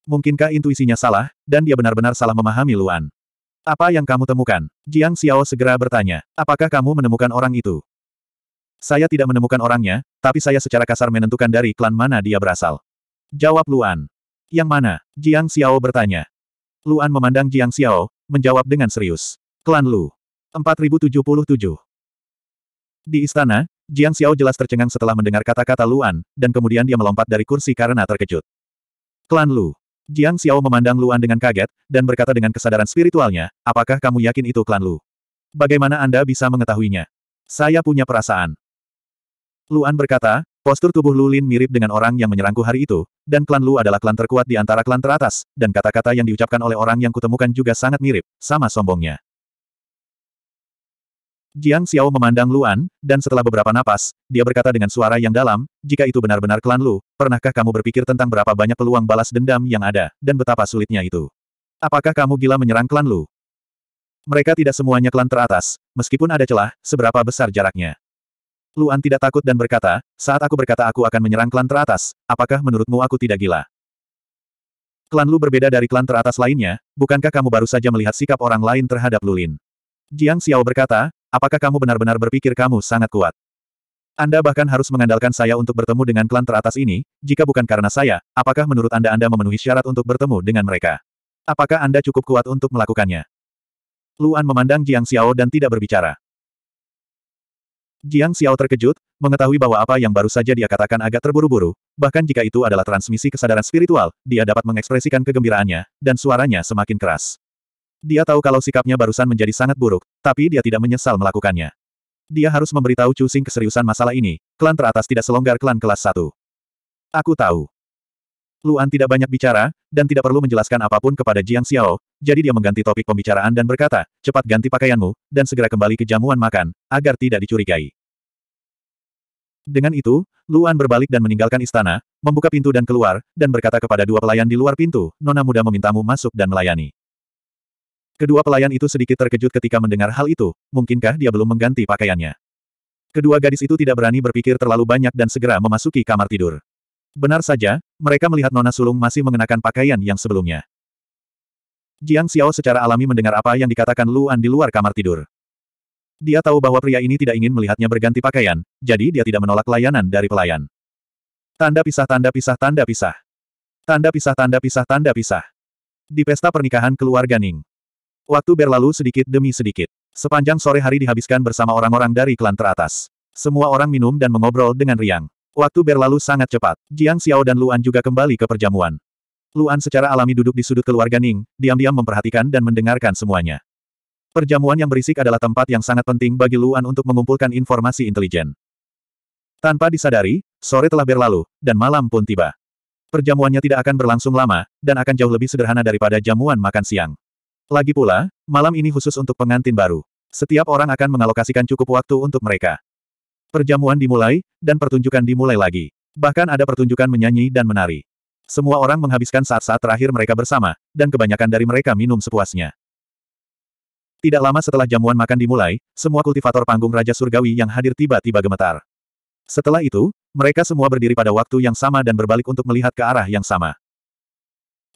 Mungkinkah intuisinya salah, dan dia benar-benar salah memahami Luan. Apa yang kamu temukan? Jiang Xiao segera bertanya. Apakah kamu menemukan orang itu? Saya tidak menemukan orangnya, tapi saya secara kasar menentukan dari klan mana dia berasal. Jawab Luan. Yang mana? Jiang Xiao bertanya. Luan memandang Jiang Xiao, menjawab dengan serius. Klan Lu. 4077. Di istana, Jiang Xiao jelas tercengang setelah mendengar kata-kata Luan, dan kemudian dia melompat dari kursi karena terkejut. Klan Lu. Jiang Xiao memandang Luan dengan kaget, dan berkata dengan kesadaran spiritualnya, apakah kamu yakin itu klan Lu? Bagaimana Anda bisa mengetahuinya? Saya punya perasaan. Luan berkata, postur tubuh Lu Lin mirip dengan orang yang menyerangku hari itu, dan klan Lu adalah klan terkuat di antara klan teratas, dan kata-kata yang diucapkan oleh orang yang kutemukan juga sangat mirip, sama sombongnya. Jiang Xiao memandang Luan, dan setelah beberapa napas, dia berkata dengan suara yang dalam, jika itu benar-benar klan Lu, pernahkah kamu berpikir tentang berapa banyak peluang balas dendam yang ada, dan betapa sulitnya itu? Apakah kamu gila menyerang klan Lu? Mereka tidak semuanya klan teratas, meskipun ada celah, seberapa besar jaraknya. Luan tidak takut dan berkata, saat aku berkata aku akan menyerang klan teratas, apakah menurutmu aku tidak gila? Klan Lu berbeda dari klan teratas lainnya, bukankah kamu baru saja melihat sikap orang lain terhadap Lulin? Jiang Xiao berkata, Apakah kamu benar-benar berpikir kamu sangat kuat? Anda bahkan harus mengandalkan saya untuk bertemu dengan klan teratas ini, jika bukan karena saya, apakah menurut Anda Anda memenuhi syarat untuk bertemu dengan mereka? Apakah Anda cukup kuat untuk melakukannya? Luan memandang Jiang Xiao dan tidak berbicara. Jiang Xiao terkejut, mengetahui bahwa apa yang baru saja dia katakan agak terburu-buru, bahkan jika itu adalah transmisi kesadaran spiritual, dia dapat mengekspresikan kegembiraannya, dan suaranya semakin keras. Dia tahu kalau sikapnya barusan menjadi sangat buruk, tapi dia tidak menyesal melakukannya. Dia harus memberitahu Chu Xing keseriusan masalah ini, klan teratas tidak selonggar klan kelas 1. Aku tahu. Luan tidak banyak bicara, dan tidak perlu menjelaskan apapun kepada Jiang Xiao, jadi dia mengganti topik pembicaraan dan berkata, cepat ganti pakaianmu, dan segera kembali ke jamuan makan, agar tidak dicurigai. Dengan itu, Luan berbalik dan meninggalkan istana, membuka pintu dan keluar, dan berkata kepada dua pelayan di luar pintu, Nona muda memintamu masuk dan melayani. Kedua pelayan itu sedikit terkejut ketika mendengar hal itu, mungkinkah dia belum mengganti pakaiannya. Kedua gadis itu tidak berani berpikir terlalu banyak dan segera memasuki kamar tidur. Benar saja, mereka melihat Nona Sulung masih mengenakan pakaian yang sebelumnya. Jiang Xiao secara alami mendengar apa yang dikatakan Luan di luar kamar tidur. Dia tahu bahwa pria ini tidak ingin melihatnya berganti pakaian, jadi dia tidak menolak layanan dari pelayan. Tanda pisah tanda pisah tanda pisah. Tanda pisah tanda pisah tanda pisah. Di pesta pernikahan keluarga Ning. Waktu berlalu sedikit demi sedikit. Sepanjang sore hari dihabiskan bersama orang-orang dari klan teratas. Semua orang minum dan mengobrol dengan riang. Waktu berlalu sangat cepat. Jiang Xiao dan Luan juga kembali ke perjamuan. Luan secara alami duduk di sudut keluarga Ning, diam-diam memperhatikan dan mendengarkan semuanya. Perjamuan yang berisik adalah tempat yang sangat penting bagi Luan untuk mengumpulkan informasi intelijen. Tanpa disadari, sore telah berlalu, dan malam pun tiba. Perjamuannya tidak akan berlangsung lama, dan akan jauh lebih sederhana daripada jamuan makan siang. Lagi pula, malam ini khusus untuk pengantin baru. Setiap orang akan mengalokasikan cukup waktu untuk mereka. Perjamuan dimulai, dan pertunjukan dimulai lagi. Bahkan ada pertunjukan menyanyi dan menari. Semua orang menghabiskan saat-saat terakhir mereka bersama, dan kebanyakan dari mereka minum sepuasnya. Tidak lama setelah jamuan makan dimulai, semua kultivator panggung Raja Surgawi yang hadir tiba-tiba gemetar. Setelah itu, mereka semua berdiri pada waktu yang sama dan berbalik untuk melihat ke arah yang sama.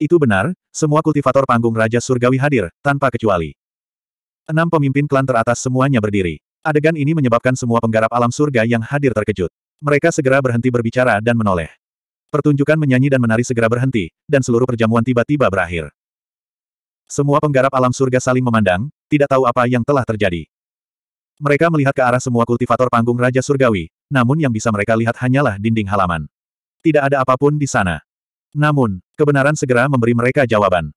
Itu benar, semua kultivator panggung Raja Surgawi hadir, tanpa kecuali. Enam pemimpin klan teratas semuanya berdiri. Adegan ini menyebabkan semua penggarap alam surga yang hadir terkejut. Mereka segera berhenti berbicara dan menoleh. Pertunjukan menyanyi dan menari segera berhenti, dan seluruh perjamuan tiba-tiba berakhir. Semua penggarap alam surga saling memandang, tidak tahu apa yang telah terjadi. Mereka melihat ke arah semua kultivator panggung Raja Surgawi, namun yang bisa mereka lihat hanyalah dinding halaman. Tidak ada apapun di sana. Namun, Kebenaran segera memberi mereka jawaban.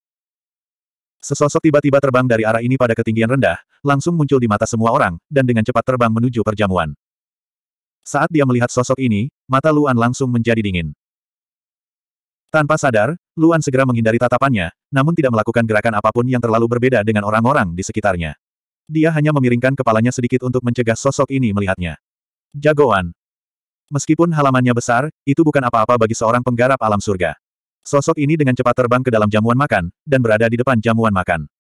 Sesosok tiba-tiba terbang dari arah ini pada ketinggian rendah, langsung muncul di mata semua orang, dan dengan cepat terbang menuju perjamuan. Saat dia melihat sosok ini, mata Luan langsung menjadi dingin. Tanpa sadar, Luan segera menghindari tatapannya, namun tidak melakukan gerakan apapun yang terlalu berbeda dengan orang-orang di sekitarnya. Dia hanya memiringkan kepalanya sedikit untuk mencegah sosok ini melihatnya. Jagoan. Meskipun halamannya besar, itu bukan apa-apa bagi seorang penggarap alam surga. Sosok ini dengan cepat terbang ke dalam jamuan makan, dan berada di depan jamuan makan.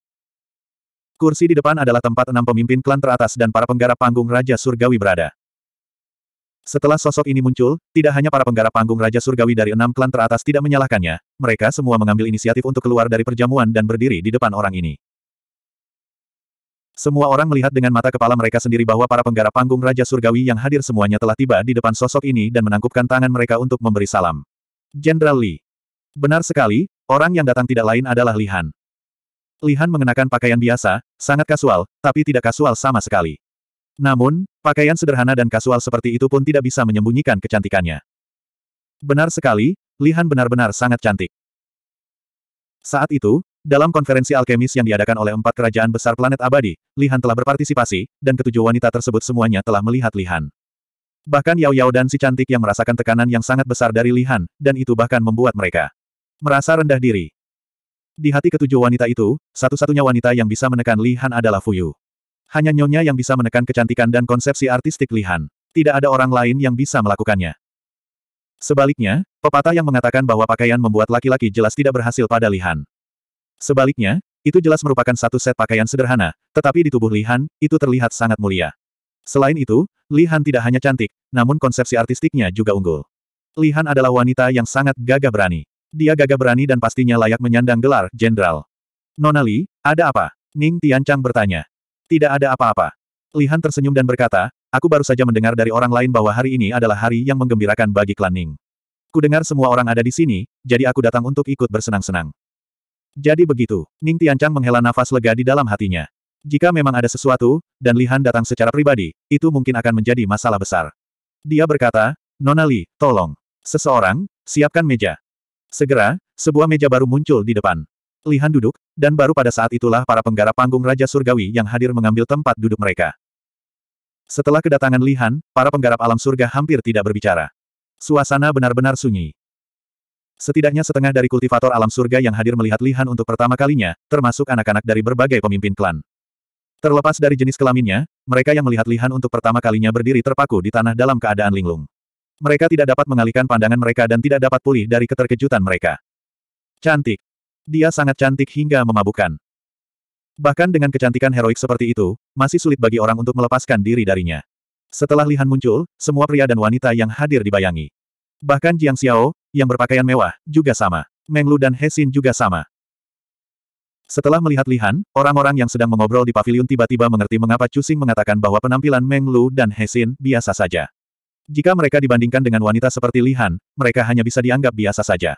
Kursi di depan adalah tempat enam pemimpin klan teratas dan para penggarap panggung Raja Surgawi berada. Setelah sosok ini muncul, tidak hanya para penggarap panggung Raja Surgawi dari enam klan teratas tidak menyalahkannya, mereka semua mengambil inisiatif untuk keluar dari perjamuan dan berdiri di depan orang ini. Semua orang melihat dengan mata kepala mereka sendiri bahwa para penggarap panggung Raja Surgawi yang hadir semuanya telah tiba di depan sosok ini dan menangkupkan tangan mereka untuk memberi salam. Jenderal Lee, Benar sekali, orang yang datang tidak lain adalah Lihan. Lihan mengenakan pakaian biasa, sangat kasual, tapi tidak kasual sama sekali. Namun, pakaian sederhana dan kasual seperti itu pun tidak bisa menyembunyikan kecantikannya. Benar sekali, Lihan benar-benar sangat cantik. Saat itu, dalam konferensi alkemis yang diadakan oleh empat kerajaan besar planet abadi, Lihan telah berpartisipasi, dan ketujuh wanita tersebut semuanya telah melihat Lihan. Bahkan Yao Yao dan si cantik yang merasakan tekanan yang sangat besar dari Lihan, dan itu bahkan membuat mereka merasa rendah diri. Di hati ketujuh wanita itu, satu-satunya wanita yang bisa menekan Li Han adalah Fu Yu Hanya Nyonya yang bisa menekan kecantikan dan konsepsi artistik Li Han. Tidak ada orang lain yang bisa melakukannya. Sebaliknya, pepatah yang mengatakan bahwa pakaian membuat laki-laki jelas tidak berhasil pada Li Han. Sebaliknya, itu jelas merupakan satu set pakaian sederhana, tetapi di tubuh Li Han, itu terlihat sangat mulia. Selain itu, Li Han tidak hanya cantik, namun konsepsi artistiknya juga unggul. Li Han adalah wanita yang sangat gagah berani. Dia gagah berani dan pastinya layak menyandang gelar jenderal. Nonali, ada apa? Ning Tiancang bertanya. Tidak ada apa-apa. Lihan tersenyum dan berkata, aku baru saja mendengar dari orang lain bahwa hari ini adalah hari yang menggembirakan bagi klan Ning. Ku dengar semua orang ada di sini, jadi aku datang untuk ikut bersenang-senang. Jadi begitu, Ning Tiancang menghela nafas lega di dalam hatinya. Jika memang ada sesuatu, dan Lihan datang secara pribadi, itu mungkin akan menjadi masalah besar. Dia berkata, Nona Li, tolong. Seseorang, siapkan meja. Segera, sebuah meja baru muncul di depan. Lihan duduk, dan baru pada saat itulah para penggarap panggung Raja Surgawi yang hadir mengambil tempat duduk mereka. Setelah kedatangan Lihan, para penggarap alam surga hampir tidak berbicara. Suasana benar-benar sunyi. Setidaknya setengah dari kultivator alam surga yang hadir melihat Lihan untuk pertama kalinya, termasuk anak-anak dari berbagai pemimpin klan. Terlepas dari jenis kelaminnya, mereka yang melihat Lihan untuk pertama kalinya berdiri terpaku di tanah dalam keadaan linglung. Mereka tidak dapat mengalihkan pandangan mereka dan tidak dapat pulih dari keterkejutan mereka. Cantik. Dia sangat cantik hingga memabukkan. Bahkan dengan kecantikan heroik seperti itu, masih sulit bagi orang untuk melepaskan diri darinya. Setelah Lihan muncul, semua pria dan wanita yang hadir dibayangi. Bahkan Jiang Xiao, yang berpakaian mewah, juga sama. Meng Lu dan Hesin juga sama. Setelah melihat Lihan, orang-orang yang sedang mengobrol di pavilion tiba-tiba mengerti mengapa Cusing mengatakan bahwa penampilan Meng Lu dan Hesin biasa saja. Jika mereka dibandingkan dengan wanita seperti Lihan, mereka hanya bisa dianggap biasa saja.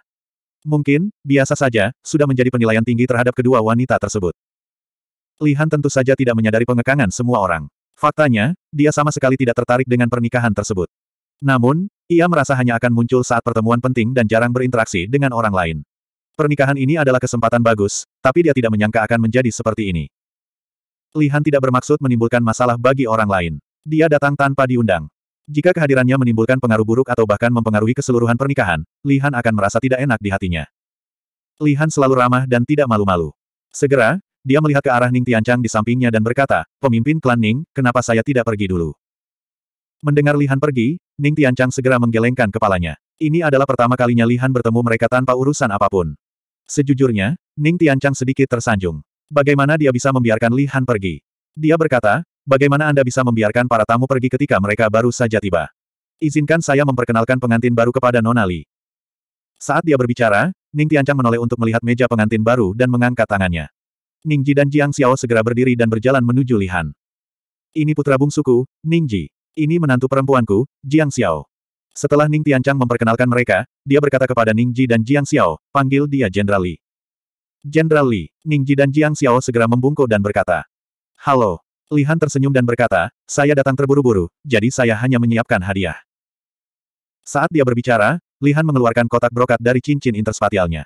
Mungkin, biasa saja, sudah menjadi penilaian tinggi terhadap kedua wanita tersebut. Lihan tentu saja tidak menyadari pengekangan semua orang. Faktanya, dia sama sekali tidak tertarik dengan pernikahan tersebut. Namun, ia merasa hanya akan muncul saat pertemuan penting dan jarang berinteraksi dengan orang lain. Pernikahan ini adalah kesempatan bagus, tapi dia tidak menyangka akan menjadi seperti ini. Lihan tidak bermaksud menimbulkan masalah bagi orang lain. Dia datang tanpa diundang. Jika kehadirannya menimbulkan pengaruh buruk atau bahkan mempengaruhi keseluruhan pernikahan, Lihan akan merasa tidak enak di hatinya. Lihan selalu ramah dan tidak malu-malu. Segera, dia melihat ke arah Ning Tianchang di sampingnya dan berkata, pemimpin klan Ning, kenapa saya tidak pergi dulu? Mendengar Lihan pergi, Ning Tianchang segera menggelengkan kepalanya. Ini adalah pertama kalinya Lihan bertemu mereka tanpa urusan apapun. Sejujurnya, Ning Tianchang sedikit tersanjung. Bagaimana dia bisa membiarkan Lihan pergi? Dia berkata, bagaimana Anda bisa membiarkan para tamu pergi ketika mereka baru saja tiba? Izinkan saya memperkenalkan pengantin baru kepada Nona Li. Saat dia berbicara, Ning Tiancang menoleh untuk melihat meja pengantin baru dan mengangkat tangannya. Ning Ji dan Jiang Xiao segera berdiri dan berjalan menuju Lihan. Ini putra bungsuku, Ning Ji. Ini menantu perempuanku, Jiang Xiao. Setelah Ning Tiancang memperkenalkan mereka, dia berkata kepada Ning Ji dan Jiang Xiao, panggil dia Jenderal Li. Jenderal Li, Ning Ji dan Jiang Xiao segera membungkuk dan berkata, Halo. Lihan tersenyum dan berkata, saya datang terburu-buru, jadi saya hanya menyiapkan hadiah. Saat dia berbicara, Lihan mengeluarkan kotak brokat dari cincin interspatialnya.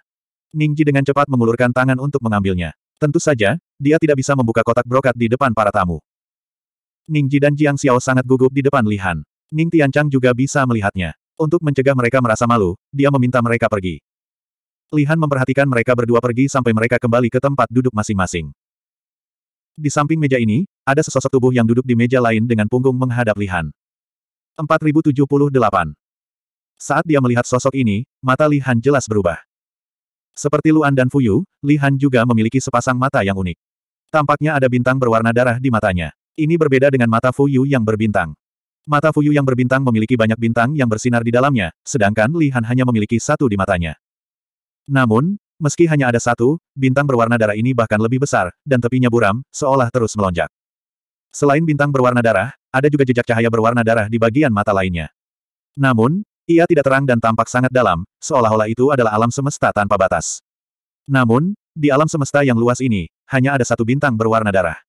Ningji dengan cepat mengulurkan tangan untuk mengambilnya. Tentu saja, dia tidak bisa membuka kotak brokat di depan para tamu. Ningji dan Jiang Xiao sangat gugup di depan Lihan. Ning Tianchang juga bisa melihatnya. Untuk mencegah mereka merasa malu, dia meminta mereka pergi. Lihan memperhatikan mereka berdua pergi sampai mereka kembali ke tempat duduk masing-masing. Di samping meja ini, ada sesosok tubuh yang duduk di meja lain dengan punggung menghadap Lihan. 4078. Saat dia melihat sosok ini, mata Lihan jelas berubah. Seperti Luan dan Fuyu, Lihan juga memiliki sepasang mata yang unik. Tampaknya ada bintang berwarna darah di matanya. Ini berbeda dengan mata Fuyu yang berbintang. Mata Fuyu yang berbintang memiliki banyak bintang yang bersinar di dalamnya, sedangkan Lihan hanya memiliki satu di matanya. Namun, Meski hanya ada satu, bintang berwarna darah ini bahkan lebih besar, dan tepinya buram, seolah terus melonjak. Selain bintang berwarna darah, ada juga jejak cahaya berwarna darah di bagian mata lainnya. Namun, ia tidak terang dan tampak sangat dalam, seolah-olah itu adalah alam semesta tanpa batas. Namun, di alam semesta yang luas ini, hanya ada satu bintang berwarna darah.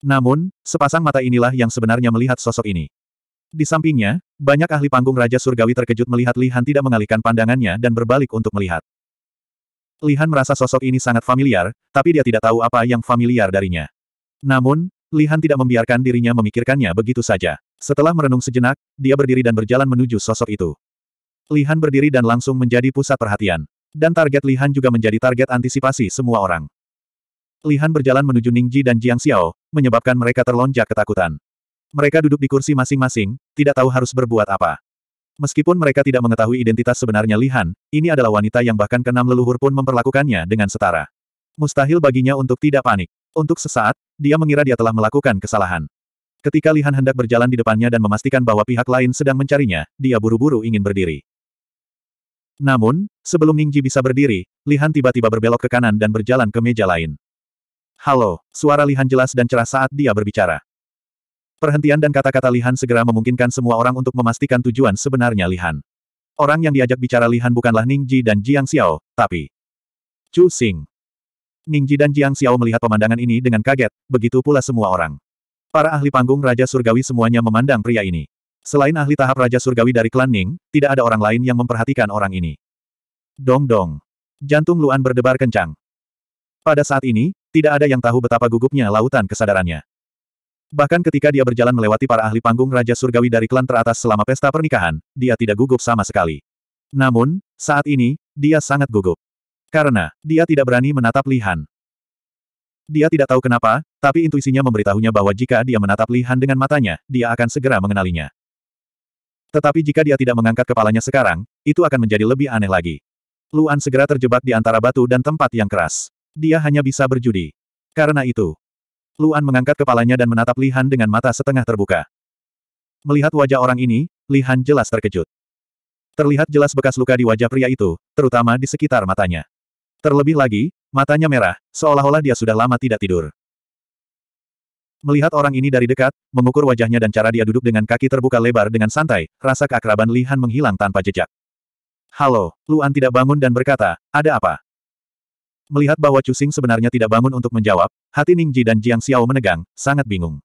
Namun, sepasang mata inilah yang sebenarnya melihat sosok ini. Di sampingnya, banyak ahli panggung Raja Surgawi terkejut melihat lihan tidak mengalihkan pandangannya dan berbalik untuk melihat. Lihan merasa sosok ini sangat familiar, tapi dia tidak tahu apa yang familiar darinya. Namun, Lihan tidak membiarkan dirinya memikirkannya begitu saja. Setelah merenung sejenak, dia berdiri dan berjalan menuju sosok itu. Lihan berdiri dan langsung menjadi pusat perhatian. Dan target Lihan juga menjadi target antisipasi semua orang. Lihan berjalan menuju Ningji dan Jiang Xiao, menyebabkan mereka terlonjak ketakutan. Mereka duduk di kursi masing-masing, tidak tahu harus berbuat apa. Meskipun mereka tidak mengetahui identitas sebenarnya Lihan, ini adalah wanita yang bahkan keenam leluhur pun memperlakukannya dengan setara. Mustahil baginya untuk tidak panik. Untuk sesaat, dia mengira dia telah melakukan kesalahan. Ketika Lihan hendak berjalan di depannya dan memastikan bahwa pihak lain sedang mencarinya, dia buru-buru ingin berdiri. Namun, sebelum Ningji bisa berdiri, Lihan tiba-tiba berbelok ke kanan dan berjalan ke meja lain. Halo, suara Lihan jelas dan cerah saat dia berbicara. Perhentian dan kata-kata Lihan segera memungkinkan semua orang untuk memastikan tujuan sebenarnya Lihan. Orang yang diajak bicara Lihan bukanlah Ningji dan Jiang Xiao, tapi Chu Xing. Ningji dan Jiang Xiao melihat pemandangan ini dengan kaget, begitu pula semua orang. Para ahli panggung Raja Surgawi semuanya memandang pria ini. Selain ahli tahap Raja Surgawi dari klan Ning, tidak ada orang lain yang memperhatikan orang ini. Dong-dong. Jantung Luan berdebar kencang. Pada saat ini, tidak ada yang tahu betapa gugupnya lautan kesadarannya. Bahkan ketika dia berjalan melewati para ahli panggung Raja Surgawi dari klan teratas selama pesta pernikahan, dia tidak gugup sama sekali. Namun, saat ini, dia sangat gugup. Karena, dia tidak berani menatap Lihan. Dia tidak tahu kenapa, tapi intuisinya memberitahunya bahwa jika dia menatap Lihan dengan matanya, dia akan segera mengenalinya. Tetapi jika dia tidak mengangkat kepalanya sekarang, itu akan menjadi lebih aneh lagi. Luan segera terjebak di antara batu dan tempat yang keras. Dia hanya bisa berjudi. Karena itu, Luan mengangkat kepalanya dan menatap Lihan dengan mata setengah terbuka. Melihat wajah orang ini, Lihan jelas terkejut. Terlihat jelas bekas luka di wajah pria itu, terutama di sekitar matanya. Terlebih lagi, matanya merah, seolah-olah dia sudah lama tidak tidur. Melihat orang ini dari dekat, mengukur wajahnya dan cara dia duduk dengan kaki terbuka lebar dengan santai, rasa keakraban Lihan menghilang tanpa jejak. Halo, Luan tidak bangun dan berkata, ada apa? Melihat bahwa Cusing sebenarnya tidak bangun untuk menjawab, hati Ningji dan Jiang Xiao menegang, sangat bingung.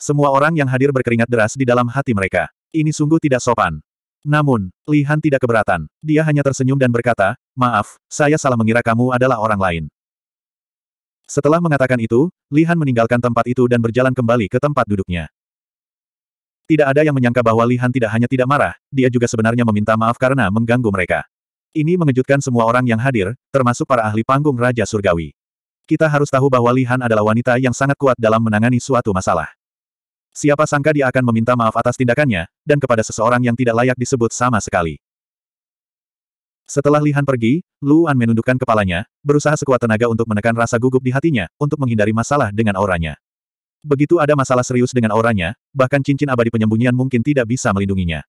Semua orang yang hadir berkeringat deras di dalam hati mereka. Ini sungguh tidak sopan. Namun, Li Han tidak keberatan. Dia hanya tersenyum dan berkata, Maaf, saya salah mengira kamu adalah orang lain. Setelah mengatakan itu, Li Han meninggalkan tempat itu dan berjalan kembali ke tempat duduknya. Tidak ada yang menyangka bahwa Li Han tidak hanya tidak marah, dia juga sebenarnya meminta maaf karena mengganggu mereka. Ini mengejutkan semua orang yang hadir, termasuk para ahli panggung Raja Surgawi. Kita harus tahu bahwa Lihan adalah wanita yang sangat kuat dalam menangani suatu masalah. Siapa sangka dia akan meminta maaf atas tindakannya, dan kepada seseorang yang tidak layak disebut sama sekali. Setelah Lihan pergi, Luan menundukkan kepalanya, berusaha sekuat tenaga untuk menekan rasa gugup di hatinya, untuk menghindari masalah dengan auranya. Begitu ada masalah serius dengan auranya, bahkan cincin abadi penyembunyian mungkin tidak bisa melindunginya.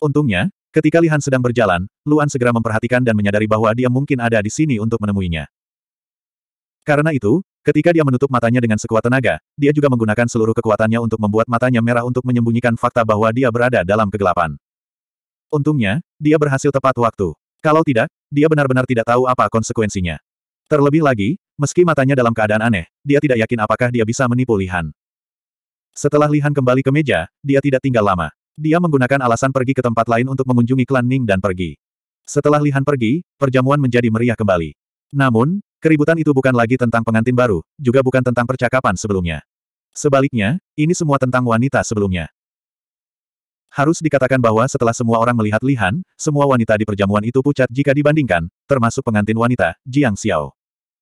Untungnya, Ketika Lihan sedang berjalan, Luan segera memperhatikan dan menyadari bahwa dia mungkin ada di sini untuk menemuinya. Karena itu, ketika dia menutup matanya dengan sekuat tenaga, dia juga menggunakan seluruh kekuatannya untuk membuat matanya merah untuk menyembunyikan fakta bahwa dia berada dalam kegelapan. Untungnya, dia berhasil tepat waktu. Kalau tidak, dia benar-benar tidak tahu apa konsekuensinya. Terlebih lagi, meski matanya dalam keadaan aneh, dia tidak yakin apakah dia bisa menipu Lihan. Setelah Lihan kembali ke meja, dia tidak tinggal lama. Dia menggunakan alasan pergi ke tempat lain untuk mengunjungi klan Ning dan pergi. Setelah Lihan pergi, perjamuan menjadi meriah kembali. Namun, keributan itu bukan lagi tentang pengantin baru, juga bukan tentang percakapan sebelumnya. Sebaliknya, ini semua tentang wanita sebelumnya. Harus dikatakan bahwa setelah semua orang melihat Lihan, semua wanita di perjamuan itu pucat jika dibandingkan, termasuk pengantin wanita, Jiang Xiao.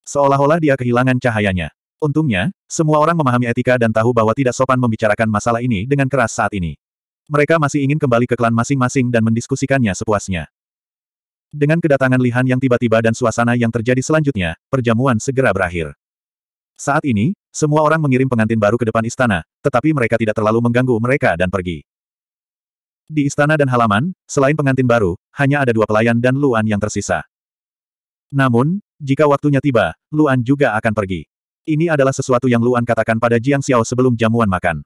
Seolah-olah dia kehilangan cahayanya. Untungnya, semua orang memahami etika dan tahu bahwa tidak sopan membicarakan masalah ini dengan keras saat ini. Mereka masih ingin kembali ke klan masing-masing dan mendiskusikannya sepuasnya. Dengan kedatangan Lihan yang tiba-tiba dan suasana yang terjadi selanjutnya, perjamuan segera berakhir. Saat ini, semua orang mengirim pengantin baru ke depan istana, tetapi mereka tidak terlalu mengganggu mereka dan pergi. Di istana dan halaman, selain pengantin baru, hanya ada dua pelayan dan Luan yang tersisa. Namun, jika waktunya tiba, Luan juga akan pergi. Ini adalah sesuatu yang Luan katakan pada Jiang Xiao sebelum jamuan makan.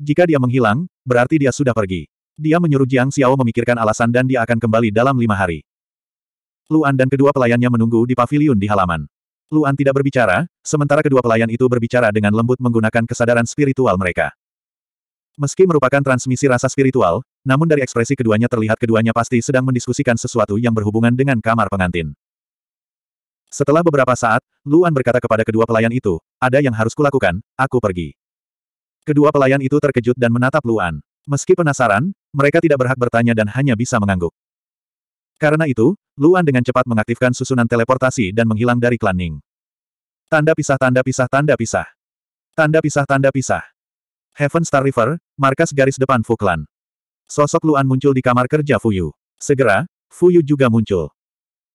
Jika dia menghilang, berarti dia sudah pergi. Dia menyuruh Jiang Xiao memikirkan alasan dan dia akan kembali dalam lima hari. Luan dan kedua pelayannya menunggu di pavilion di halaman. Luan tidak berbicara, sementara kedua pelayan itu berbicara dengan lembut menggunakan kesadaran spiritual mereka. Meski merupakan transmisi rasa spiritual, namun dari ekspresi keduanya terlihat keduanya pasti sedang mendiskusikan sesuatu yang berhubungan dengan kamar pengantin. Setelah beberapa saat, Luan berkata kepada kedua pelayan itu, ada yang harus kulakukan, aku pergi. Kedua pelayan itu terkejut dan menatap Luan. Meski penasaran, mereka tidak berhak bertanya dan hanya bisa mengangguk. Karena itu, Luan dengan cepat mengaktifkan susunan teleportasi dan menghilang dari klan Ning. Tanda pisah tanda pisah tanda pisah. Tanda pisah tanda pisah. Heaven Star River, markas garis depan Fu Clan. Sosok Luan muncul di kamar kerja Fuyu. Segera, Fuyu juga muncul.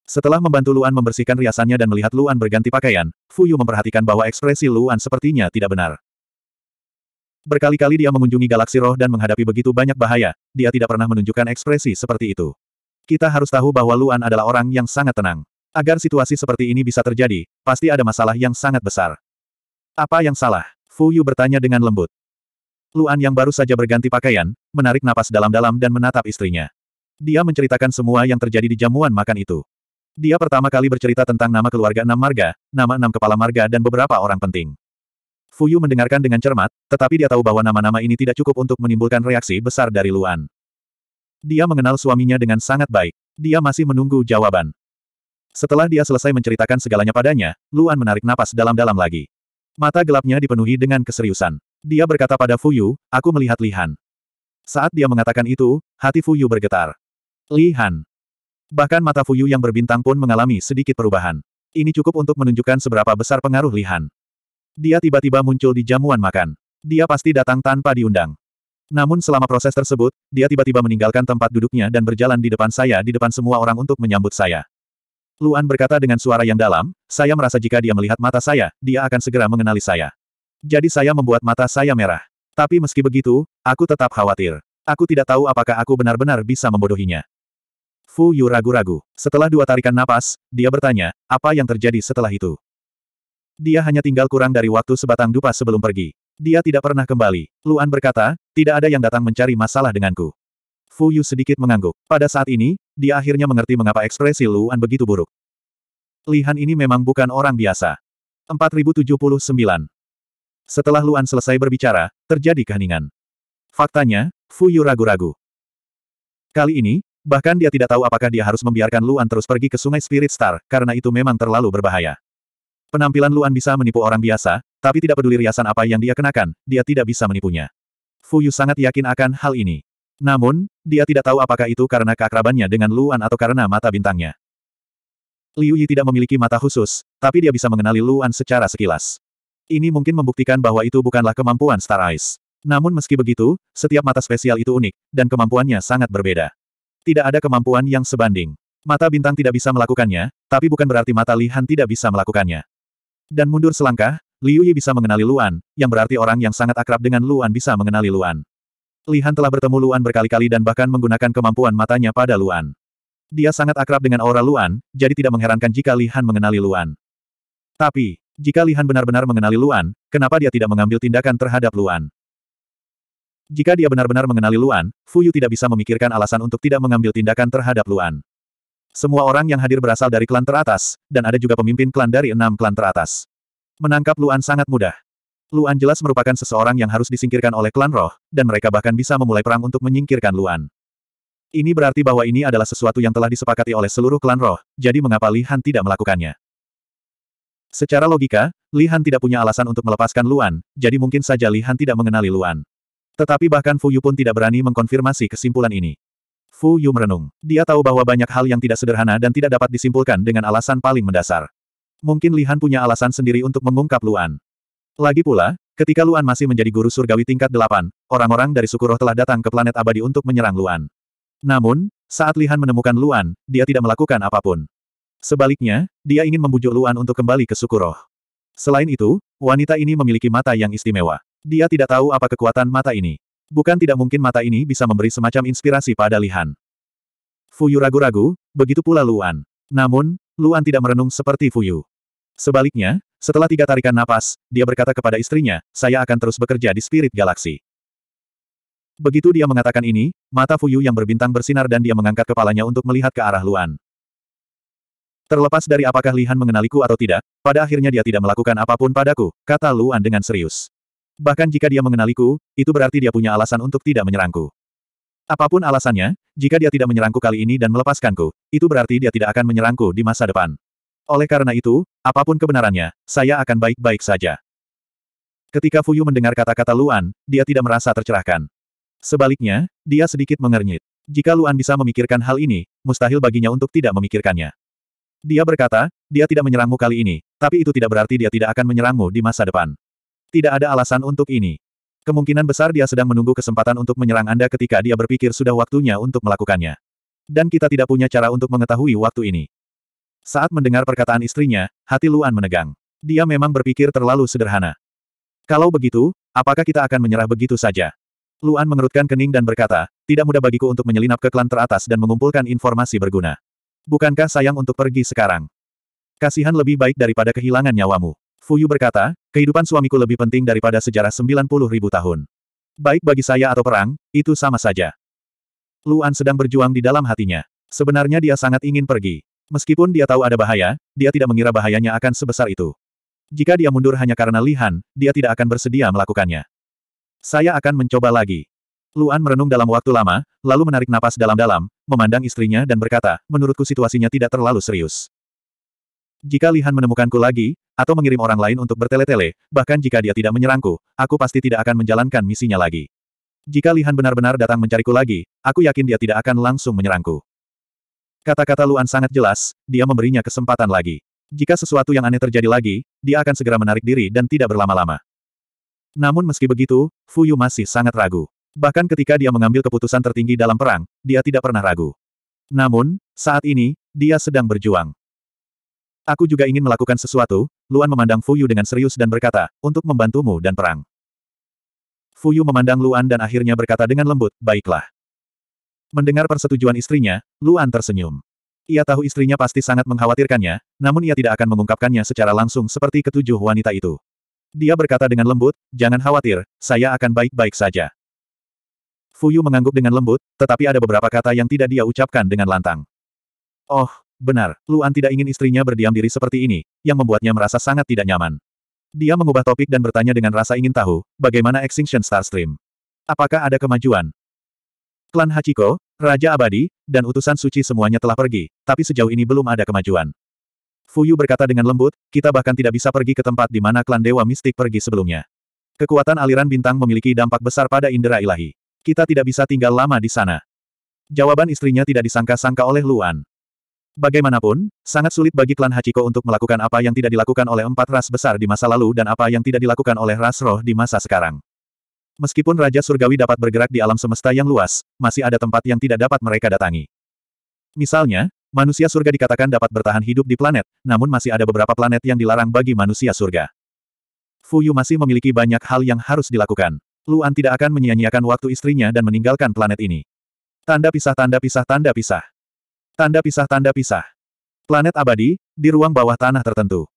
Setelah membantu Luan membersihkan riasannya dan melihat Luan berganti pakaian, Fuyu memperhatikan bahwa ekspresi Luan sepertinya tidak benar. Berkali-kali dia mengunjungi galaksi roh dan menghadapi begitu banyak bahaya, dia tidak pernah menunjukkan ekspresi seperti itu. Kita harus tahu bahwa Luan adalah orang yang sangat tenang. Agar situasi seperti ini bisa terjadi, pasti ada masalah yang sangat besar. Apa yang salah? Fu Yu bertanya dengan lembut. Luan yang baru saja berganti pakaian, menarik napas dalam-dalam dan menatap istrinya. Dia menceritakan semua yang terjadi di jamuan makan itu. Dia pertama kali bercerita tentang nama keluarga enam marga, nama enam kepala marga dan beberapa orang penting. Fuyu mendengarkan dengan cermat, tetapi dia tahu bahwa nama-nama ini tidak cukup untuk menimbulkan reaksi besar dari Luan. Dia mengenal suaminya dengan sangat baik. Dia masih menunggu jawaban. Setelah dia selesai menceritakan segalanya padanya, Luan menarik napas dalam-dalam lagi. Mata gelapnya dipenuhi dengan keseriusan. Dia berkata pada Fuyu, aku melihat Lihan. Saat dia mengatakan itu, hati Fuyu bergetar. Lihan. Bahkan mata Fuyu yang berbintang pun mengalami sedikit perubahan. Ini cukup untuk menunjukkan seberapa besar pengaruh Lihan. Dia tiba-tiba muncul di jamuan makan. Dia pasti datang tanpa diundang. Namun selama proses tersebut, dia tiba-tiba meninggalkan tempat duduknya dan berjalan di depan saya di depan semua orang untuk menyambut saya. Luan berkata dengan suara yang dalam, saya merasa jika dia melihat mata saya, dia akan segera mengenali saya. Jadi saya membuat mata saya merah. Tapi meski begitu, aku tetap khawatir. Aku tidak tahu apakah aku benar-benar bisa membodohinya. Fu Yu ragu-ragu. Setelah dua tarikan napas, dia bertanya, apa yang terjadi setelah itu? Dia hanya tinggal kurang dari waktu sebatang dupa sebelum pergi. Dia tidak pernah kembali. Luan berkata, tidak ada yang datang mencari masalah denganku. Fu Yu sedikit mengangguk. Pada saat ini, dia akhirnya mengerti mengapa ekspresi Luan begitu buruk. Lihan ini memang bukan orang biasa. 4079. Setelah Luan selesai berbicara, terjadi keheningan. Faktanya, Fu Yu ragu-ragu. Kali ini, bahkan dia tidak tahu apakah dia harus membiarkan Luan terus pergi ke sungai Spirit Star, karena itu memang terlalu berbahaya. Penampilan Luan bisa menipu orang biasa, tapi tidak peduli riasan apa yang dia kenakan, dia tidak bisa menipunya. Fu Yu sangat yakin akan hal ini. Namun, dia tidak tahu apakah itu karena keakrabannya dengan Luan atau karena mata bintangnya. Liu Yi tidak memiliki mata khusus, tapi dia bisa mengenali Luan secara sekilas. Ini mungkin membuktikan bahwa itu bukanlah kemampuan Star Eyes. Namun meski begitu, setiap mata spesial itu unik, dan kemampuannya sangat berbeda. Tidak ada kemampuan yang sebanding. Mata bintang tidak bisa melakukannya, tapi bukan berarti mata Lihan tidak bisa melakukannya. Dan mundur selangkah, Liu Yi bisa mengenali Luan, yang berarti orang yang sangat akrab dengan Luan bisa mengenali Luan. Lihan telah bertemu Luan berkali-kali dan bahkan menggunakan kemampuan matanya pada Luan. Dia sangat akrab dengan aura Luan, jadi tidak mengherankan jika Lihan mengenali Luan. Tapi, jika Lihan benar-benar mengenali Luan, kenapa dia tidak mengambil tindakan terhadap Luan? Jika dia benar-benar mengenali Luan, Fuyu tidak bisa memikirkan alasan untuk tidak mengambil tindakan terhadap Luan. Semua orang yang hadir berasal dari klan teratas, dan ada juga pemimpin klan dari enam klan teratas. Menangkap Luan sangat mudah. Luan jelas merupakan seseorang yang harus disingkirkan oleh klan roh, dan mereka bahkan bisa memulai perang untuk menyingkirkan Luan. Ini berarti bahwa ini adalah sesuatu yang telah disepakati oleh seluruh klan roh, jadi mengapa Li Han tidak melakukannya? Secara logika, Li Han tidak punya alasan untuk melepaskan Luan, jadi mungkin saja Li Han tidak mengenali Luan. Tetapi bahkan Fu Yu pun tidak berani mengkonfirmasi kesimpulan ini. Fu Yu merenung. Dia tahu bahwa banyak hal yang tidak sederhana dan tidak dapat disimpulkan dengan alasan paling mendasar. Mungkin Lihan punya alasan sendiri untuk mengungkap Luan. Lagi pula, ketika Luan masih menjadi guru surgawi tingkat delapan, orang-orang dari suku roh telah datang ke planet abadi untuk menyerang Luan. Namun, saat Lihan menemukan Luan, dia tidak melakukan apapun. Sebaliknya, dia ingin membujuk Luan untuk kembali ke suku roh. Selain itu, wanita ini memiliki mata yang istimewa. Dia tidak tahu apa kekuatan mata ini. Bukan tidak mungkin mata ini bisa memberi semacam inspirasi pada Lihan. Fuyu ragu-ragu, begitu pula Luan. Namun, Luan tidak merenung seperti Fuyu. Sebaliknya, setelah tiga tarikan napas, dia berkata kepada istrinya, saya akan terus bekerja di spirit galaksi. Begitu dia mengatakan ini, mata Fuyu yang berbintang bersinar dan dia mengangkat kepalanya untuk melihat ke arah Luan. Terlepas dari apakah Lihan mengenaliku atau tidak, pada akhirnya dia tidak melakukan apapun padaku, kata Luan dengan serius. Bahkan jika dia mengenaliku, itu berarti dia punya alasan untuk tidak menyerangku. Apapun alasannya, jika dia tidak menyerangku kali ini dan melepaskanku, itu berarti dia tidak akan menyerangku di masa depan. Oleh karena itu, apapun kebenarannya, saya akan baik-baik saja. Ketika Fuyu mendengar kata-kata Luan, dia tidak merasa tercerahkan. Sebaliknya, dia sedikit mengernyit. Jika Luan bisa memikirkan hal ini, mustahil baginya untuk tidak memikirkannya. Dia berkata, dia tidak menyerangmu kali ini, tapi itu tidak berarti dia tidak akan menyerangmu di masa depan. Tidak ada alasan untuk ini. Kemungkinan besar dia sedang menunggu kesempatan untuk menyerang Anda ketika dia berpikir sudah waktunya untuk melakukannya. Dan kita tidak punya cara untuk mengetahui waktu ini. Saat mendengar perkataan istrinya, hati Luan menegang. Dia memang berpikir terlalu sederhana. Kalau begitu, apakah kita akan menyerah begitu saja? Luan mengerutkan kening dan berkata, tidak mudah bagiku untuk menyelinap ke klan teratas dan mengumpulkan informasi berguna. Bukankah sayang untuk pergi sekarang? Kasihan lebih baik daripada kehilangan nyawamu. Fuyu berkata, kehidupan suamiku lebih penting daripada sejarah sembilan puluh ribu tahun. Baik bagi saya atau perang, itu sama saja. Luan sedang berjuang di dalam hatinya. Sebenarnya dia sangat ingin pergi. Meskipun dia tahu ada bahaya, dia tidak mengira bahayanya akan sebesar itu. Jika dia mundur hanya karena Lihan, dia tidak akan bersedia melakukannya. Saya akan mencoba lagi. Luan merenung dalam waktu lama, lalu menarik napas dalam-dalam, memandang istrinya dan berkata, menurutku situasinya tidak terlalu serius. Jika Lihan menemukanku lagi, atau mengirim orang lain untuk bertele-tele, bahkan jika dia tidak menyerangku, aku pasti tidak akan menjalankan misinya lagi. Jika Lihan benar-benar datang mencariku lagi, aku yakin dia tidak akan langsung menyerangku. Kata-kata Luan sangat jelas, dia memberinya kesempatan lagi. Jika sesuatu yang aneh terjadi lagi, dia akan segera menarik diri dan tidak berlama-lama. Namun meski begitu, Fuyu masih sangat ragu. Bahkan ketika dia mengambil keputusan tertinggi dalam perang, dia tidak pernah ragu. Namun, saat ini, dia sedang berjuang. Aku juga ingin melakukan sesuatu, Luan memandang Fuyu dengan serius dan berkata, untuk membantumu dan perang. Fuyu memandang Luan dan akhirnya berkata dengan lembut, baiklah. Mendengar persetujuan istrinya, Luan tersenyum. Ia tahu istrinya pasti sangat mengkhawatirkannya, namun ia tidak akan mengungkapkannya secara langsung seperti ketujuh wanita itu. Dia berkata dengan lembut, jangan khawatir, saya akan baik-baik saja. Fuyu mengangguk dengan lembut, tetapi ada beberapa kata yang tidak dia ucapkan dengan lantang. Oh, Benar, Luan tidak ingin istrinya berdiam diri seperti ini, yang membuatnya merasa sangat tidak nyaman. Dia mengubah topik dan bertanya dengan rasa ingin tahu, bagaimana Extinction Starstream? Apakah ada kemajuan? Klan Hachiko, Raja Abadi, dan utusan suci semuanya telah pergi, tapi sejauh ini belum ada kemajuan. Fuyu berkata dengan lembut, kita bahkan tidak bisa pergi ke tempat di mana klan Dewa Mistik pergi sebelumnya. Kekuatan aliran bintang memiliki dampak besar pada indera ilahi. Kita tidak bisa tinggal lama di sana. Jawaban istrinya tidak disangka-sangka oleh Luan. Bagaimanapun, sangat sulit bagi klan Hachiko untuk melakukan apa yang tidak dilakukan oleh empat ras besar di masa lalu dan apa yang tidak dilakukan oleh ras roh di masa sekarang. Meskipun Raja Surgawi dapat bergerak di alam semesta yang luas, masih ada tempat yang tidak dapat mereka datangi. Misalnya, manusia surga dikatakan dapat bertahan hidup di planet, namun masih ada beberapa planet yang dilarang bagi manusia surga. Fuyu masih memiliki banyak hal yang harus dilakukan. Luan tidak akan menyia-nyiakan waktu istrinya dan meninggalkan planet ini. Tanda pisah tanda pisah tanda pisah. Tanda pisah-tanda pisah. Planet abadi, di ruang bawah tanah tertentu.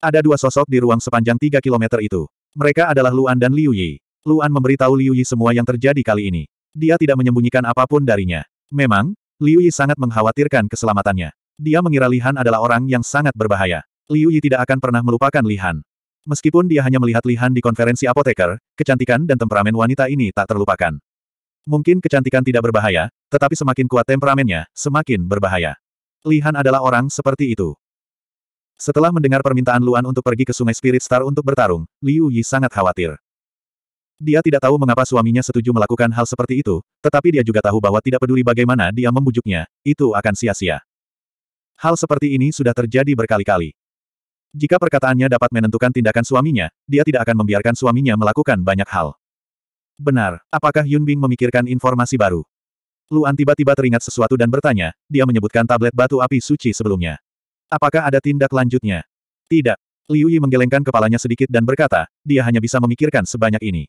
Ada dua sosok di ruang sepanjang 3 kilometer itu. Mereka adalah Luan dan Liu Yi. Luan memberitahu Liu Yi semua yang terjadi kali ini. Dia tidak menyembunyikan apapun darinya. Memang, Liu Yi sangat mengkhawatirkan keselamatannya. Dia mengira Lihan adalah orang yang sangat berbahaya. Liu Yi tidak akan pernah melupakan Lihan. Meskipun dia hanya melihat Lihan di konferensi apoteker, kecantikan dan temperamen wanita ini tak terlupakan. Mungkin kecantikan tidak berbahaya, tetapi semakin kuat temperamennya, semakin berbahaya. Lihan adalah orang seperti itu. Setelah mendengar permintaan Luan untuk pergi ke Sungai Spirit Star untuk bertarung, Liu Yi sangat khawatir. Dia tidak tahu mengapa suaminya setuju melakukan hal seperti itu, tetapi dia juga tahu bahwa tidak peduli bagaimana dia membujuknya, itu akan sia-sia. Hal seperti ini sudah terjadi berkali-kali. Jika perkataannya dapat menentukan tindakan suaminya, dia tidak akan membiarkan suaminya melakukan banyak hal. Benar, apakah Yun Bing memikirkan informasi baru? Luan tiba-tiba teringat sesuatu dan bertanya, dia menyebutkan tablet batu api suci sebelumnya. Apakah ada tindak lanjutnya? Tidak. Liu Yi menggelengkan kepalanya sedikit dan berkata, dia hanya bisa memikirkan sebanyak ini.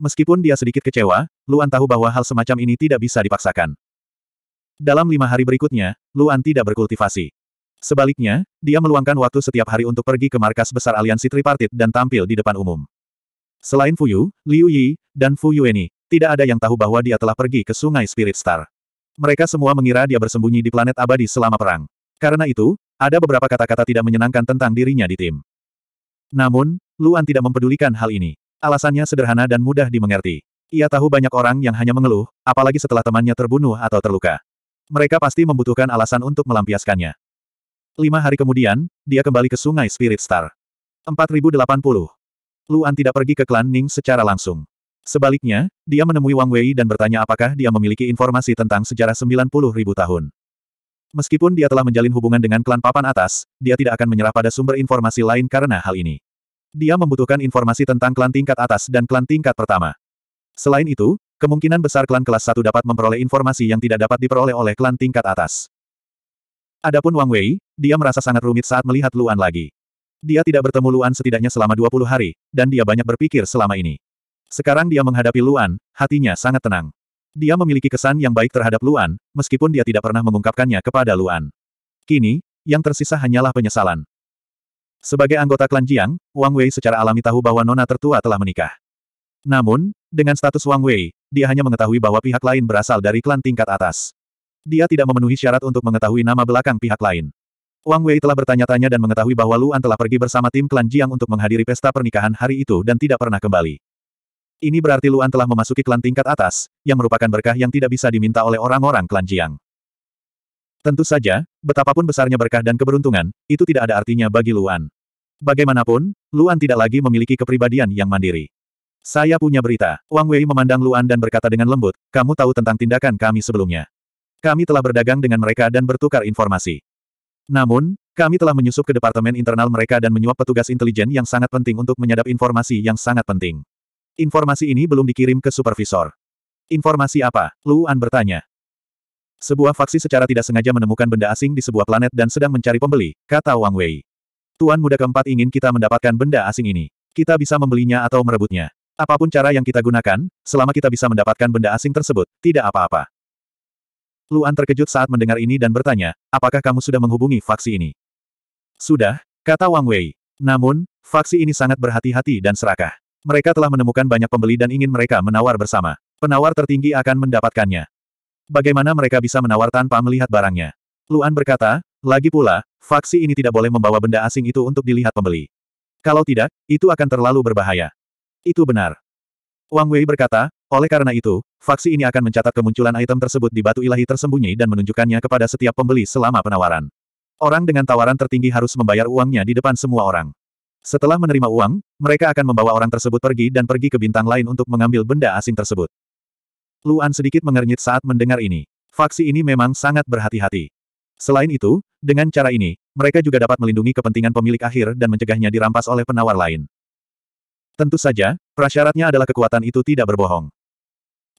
Meskipun dia sedikit kecewa, Luan tahu bahwa hal semacam ini tidak bisa dipaksakan. Dalam lima hari berikutnya, Luan tidak berkultivasi. Sebaliknya, dia meluangkan waktu setiap hari untuk pergi ke markas besar aliansi tripartit dan tampil di depan umum. Selain Fuyu, Liu Yi, dan Fu Yueni, tidak ada yang tahu bahwa dia telah pergi ke sungai Spirit Star. Mereka semua mengira dia bersembunyi di planet abadi selama perang. Karena itu, ada beberapa kata-kata tidak menyenangkan tentang dirinya di tim. Namun, Luan tidak mempedulikan hal ini. Alasannya sederhana dan mudah dimengerti. Ia tahu banyak orang yang hanya mengeluh, apalagi setelah temannya terbunuh atau terluka. Mereka pasti membutuhkan alasan untuk melampiaskannya. Lima hari kemudian, dia kembali ke sungai Spirit Star. 4080 Luan tidak pergi ke klan Ning secara langsung. Sebaliknya, dia menemui Wang Wei dan bertanya apakah dia memiliki informasi tentang sejarah 90 ribu tahun. Meskipun dia telah menjalin hubungan dengan klan papan atas, dia tidak akan menyerah pada sumber informasi lain karena hal ini. Dia membutuhkan informasi tentang klan tingkat atas dan klan tingkat pertama. Selain itu, kemungkinan besar klan kelas 1 dapat memperoleh informasi yang tidak dapat diperoleh oleh klan tingkat atas. Adapun Wang Wei, dia merasa sangat rumit saat melihat Luan lagi. Dia tidak bertemu Luan setidaknya selama 20 hari, dan dia banyak berpikir selama ini. Sekarang dia menghadapi Luan, hatinya sangat tenang. Dia memiliki kesan yang baik terhadap Luan, meskipun dia tidak pernah mengungkapkannya kepada Luan. Kini, yang tersisa hanyalah penyesalan. Sebagai anggota klan Jiang, Wang Wei secara alami tahu bahwa nona tertua telah menikah. Namun, dengan status Wang Wei, dia hanya mengetahui bahwa pihak lain berasal dari klan tingkat atas. Dia tidak memenuhi syarat untuk mengetahui nama belakang pihak lain. Wang Wei telah bertanya-tanya dan mengetahui bahwa Luan telah pergi bersama tim klan Jiang untuk menghadiri pesta pernikahan hari itu dan tidak pernah kembali. Ini berarti Luan telah memasuki klan tingkat atas, yang merupakan berkah yang tidak bisa diminta oleh orang-orang klan Jiang. Tentu saja, betapapun besarnya berkah dan keberuntungan, itu tidak ada artinya bagi Luan. Bagaimanapun, Luan tidak lagi memiliki kepribadian yang mandiri. Saya punya berita. Wang Wei memandang Luan dan berkata dengan lembut, kamu tahu tentang tindakan kami sebelumnya. Kami telah berdagang dengan mereka dan bertukar informasi. Namun, kami telah menyusup ke departemen internal mereka dan menyuap petugas intelijen yang sangat penting untuk menyadap informasi yang sangat penting. Informasi ini belum dikirim ke supervisor. Informasi apa? Luan bertanya. Sebuah faksi secara tidak sengaja menemukan benda asing di sebuah planet dan sedang mencari pembeli, kata Wang Wei. Tuan muda keempat ingin kita mendapatkan benda asing ini. Kita bisa membelinya atau merebutnya. Apapun cara yang kita gunakan, selama kita bisa mendapatkan benda asing tersebut, tidak apa-apa. Luan terkejut saat mendengar ini dan bertanya, apakah kamu sudah menghubungi faksi ini? Sudah, kata Wang Wei. Namun, faksi ini sangat berhati-hati dan serakah. Mereka telah menemukan banyak pembeli dan ingin mereka menawar bersama. Penawar tertinggi akan mendapatkannya. Bagaimana mereka bisa menawar tanpa melihat barangnya? Luan berkata, lagi pula, faksi ini tidak boleh membawa benda asing itu untuk dilihat pembeli. Kalau tidak, itu akan terlalu berbahaya. Itu benar. Wang Wei berkata, oleh karena itu, faksi ini akan mencatat kemunculan item tersebut di batu ilahi tersembunyi dan menunjukkannya kepada setiap pembeli selama penawaran. Orang dengan tawaran tertinggi harus membayar uangnya di depan semua orang. Setelah menerima uang, mereka akan membawa orang tersebut pergi dan pergi ke bintang lain untuk mengambil benda asing tersebut. Luan sedikit mengernyit saat mendengar ini. Faksi ini memang sangat berhati-hati. Selain itu, dengan cara ini, mereka juga dapat melindungi kepentingan pemilik akhir dan mencegahnya dirampas oleh penawar lain. Tentu saja, prasyaratnya adalah kekuatan itu tidak berbohong.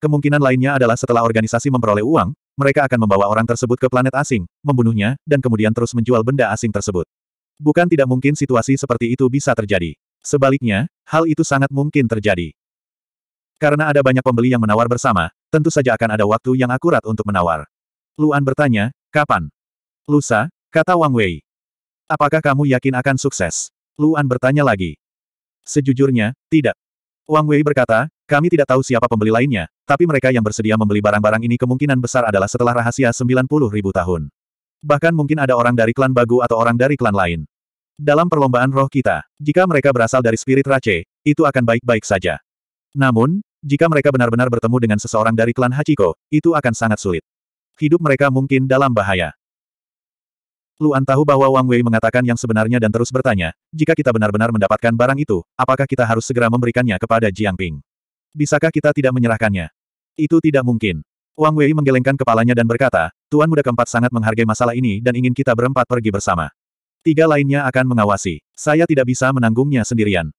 Kemungkinan lainnya adalah setelah organisasi memperoleh uang, mereka akan membawa orang tersebut ke planet asing, membunuhnya, dan kemudian terus menjual benda asing tersebut. Bukan tidak mungkin situasi seperti itu bisa terjadi. Sebaliknya, hal itu sangat mungkin terjadi. Karena ada banyak pembeli yang menawar bersama, tentu saja akan ada waktu yang akurat untuk menawar. Luan bertanya, kapan? Lusa, kata Wang Wei. Apakah kamu yakin akan sukses? Luan bertanya lagi. Sejujurnya, tidak. Wang Wei berkata, kami tidak tahu siapa pembeli lainnya, tapi mereka yang bersedia membeli barang-barang ini kemungkinan besar adalah setelah rahasia 90 ribu tahun. Bahkan mungkin ada orang dari klan Bagu atau orang dari klan lain. Dalam perlombaan roh kita, jika mereka berasal dari spirit Rache, itu akan baik-baik saja. Namun, jika mereka benar-benar bertemu dengan seseorang dari klan Hachiko, itu akan sangat sulit. Hidup mereka mungkin dalam bahaya. Luan tahu bahwa Wang Wei mengatakan yang sebenarnya dan terus bertanya, jika kita benar-benar mendapatkan barang itu, apakah kita harus segera memberikannya kepada Jiang Ping? Bisakah kita tidak menyerahkannya? Itu tidak mungkin. Wang Wei menggelengkan kepalanya dan berkata, Tuan Muda keempat sangat menghargai masalah ini dan ingin kita berempat pergi bersama. Tiga lainnya akan mengawasi. Saya tidak bisa menanggungnya sendirian.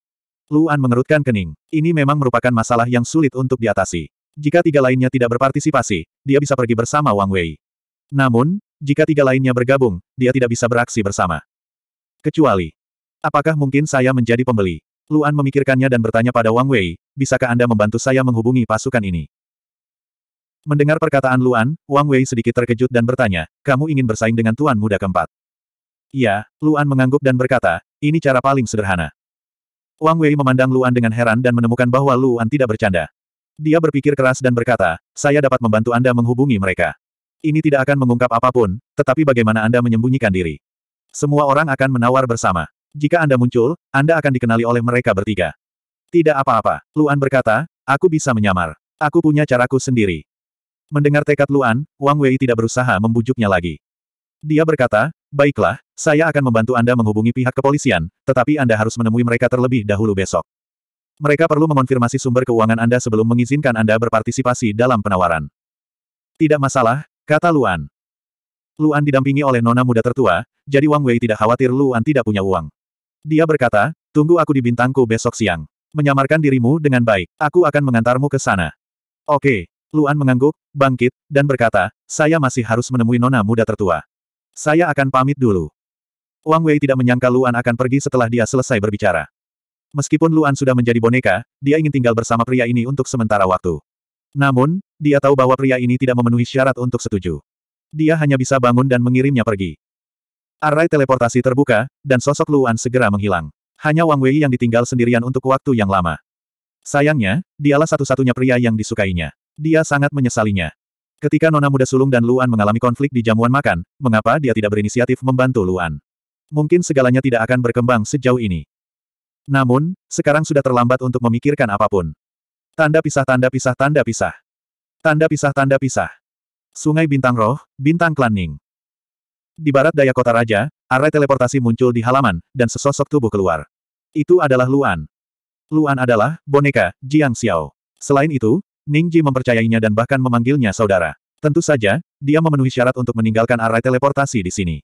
Luan mengerutkan kening. Ini memang merupakan masalah yang sulit untuk diatasi. Jika tiga lainnya tidak berpartisipasi, dia bisa pergi bersama Wang Wei. Namun, jika tiga lainnya bergabung, dia tidak bisa beraksi bersama. Kecuali, apakah mungkin saya menjadi pembeli? Luan memikirkannya dan bertanya pada Wang Wei, bisakah Anda membantu saya menghubungi pasukan ini? Mendengar perkataan Luan, Wang Wei sedikit terkejut dan bertanya, kamu ingin bersaing dengan Tuan Muda keempat? Iya, Luan mengangguk dan berkata, ini cara paling sederhana. Wang Wei memandang Luan dengan heran dan menemukan bahwa Luan tidak bercanda. Dia berpikir keras dan berkata, saya dapat membantu Anda menghubungi mereka. Ini tidak akan mengungkap apapun, tetapi bagaimana Anda menyembunyikan diri. Semua orang akan menawar bersama. Jika Anda muncul, Anda akan dikenali oleh mereka bertiga. Tidak apa-apa, Luan berkata, aku bisa menyamar. Aku punya caraku sendiri. Mendengar tekad Luan, Wang Wei tidak berusaha membujuknya lagi. Dia berkata, baiklah, saya akan membantu Anda menghubungi pihak kepolisian, tetapi Anda harus menemui mereka terlebih dahulu besok. Mereka perlu mengonfirmasi sumber keuangan Anda sebelum mengizinkan Anda berpartisipasi dalam penawaran. Tidak masalah, kata Luan. Luan didampingi oleh nona muda tertua, jadi Wang Wei tidak khawatir Luan tidak punya uang. Dia berkata, tunggu aku di bintangku besok siang. Menyamarkan dirimu dengan baik, aku akan mengantarmu ke sana. Oke, Luan mengangguk, bangkit, dan berkata, saya masih harus menemui nona muda tertua. Saya akan pamit dulu. Wang Wei tidak menyangka Luan akan pergi setelah dia selesai berbicara. Meskipun Luan sudah menjadi boneka, dia ingin tinggal bersama pria ini untuk sementara waktu. Namun, dia tahu bahwa pria ini tidak memenuhi syarat untuk setuju. Dia hanya bisa bangun dan mengirimnya pergi. Array teleportasi terbuka, dan sosok Luan segera menghilang. Hanya Wang Wei yang ditinggal sendirian untuk waktu yang lama. Sayangnya, dialah satu-satunya pria yang disukainya. Dia sangat menyesalinya. Ketika Nona Muda Sulung dan Luan mengalami konflik di jamuan makan, mengapa dia tidak berinisiatif membantu Luan? Mungkin segalanya tidak akan berkembang sejauh ini. Namun, sekarang sudah terlambat untuk memikirkan apapun. Tanda pisah tanda pisah tanda pisah. Tanda pisah tanda pisah. Sungai Bintang Roh, Bintang Klan Di barat daya kota raja, arai teleportasi muncul di halaman, dan sesosok tubuh keluar. Itu adalah Luan. Luan adalah, boneka, Jiang Xiao. Selain itu, Ning Ji mempercayainya dan bahkan memanggilnya saudara. Tentu saja, dia memenuhi syarat untuk meninggalkan arai teleportasi di sini.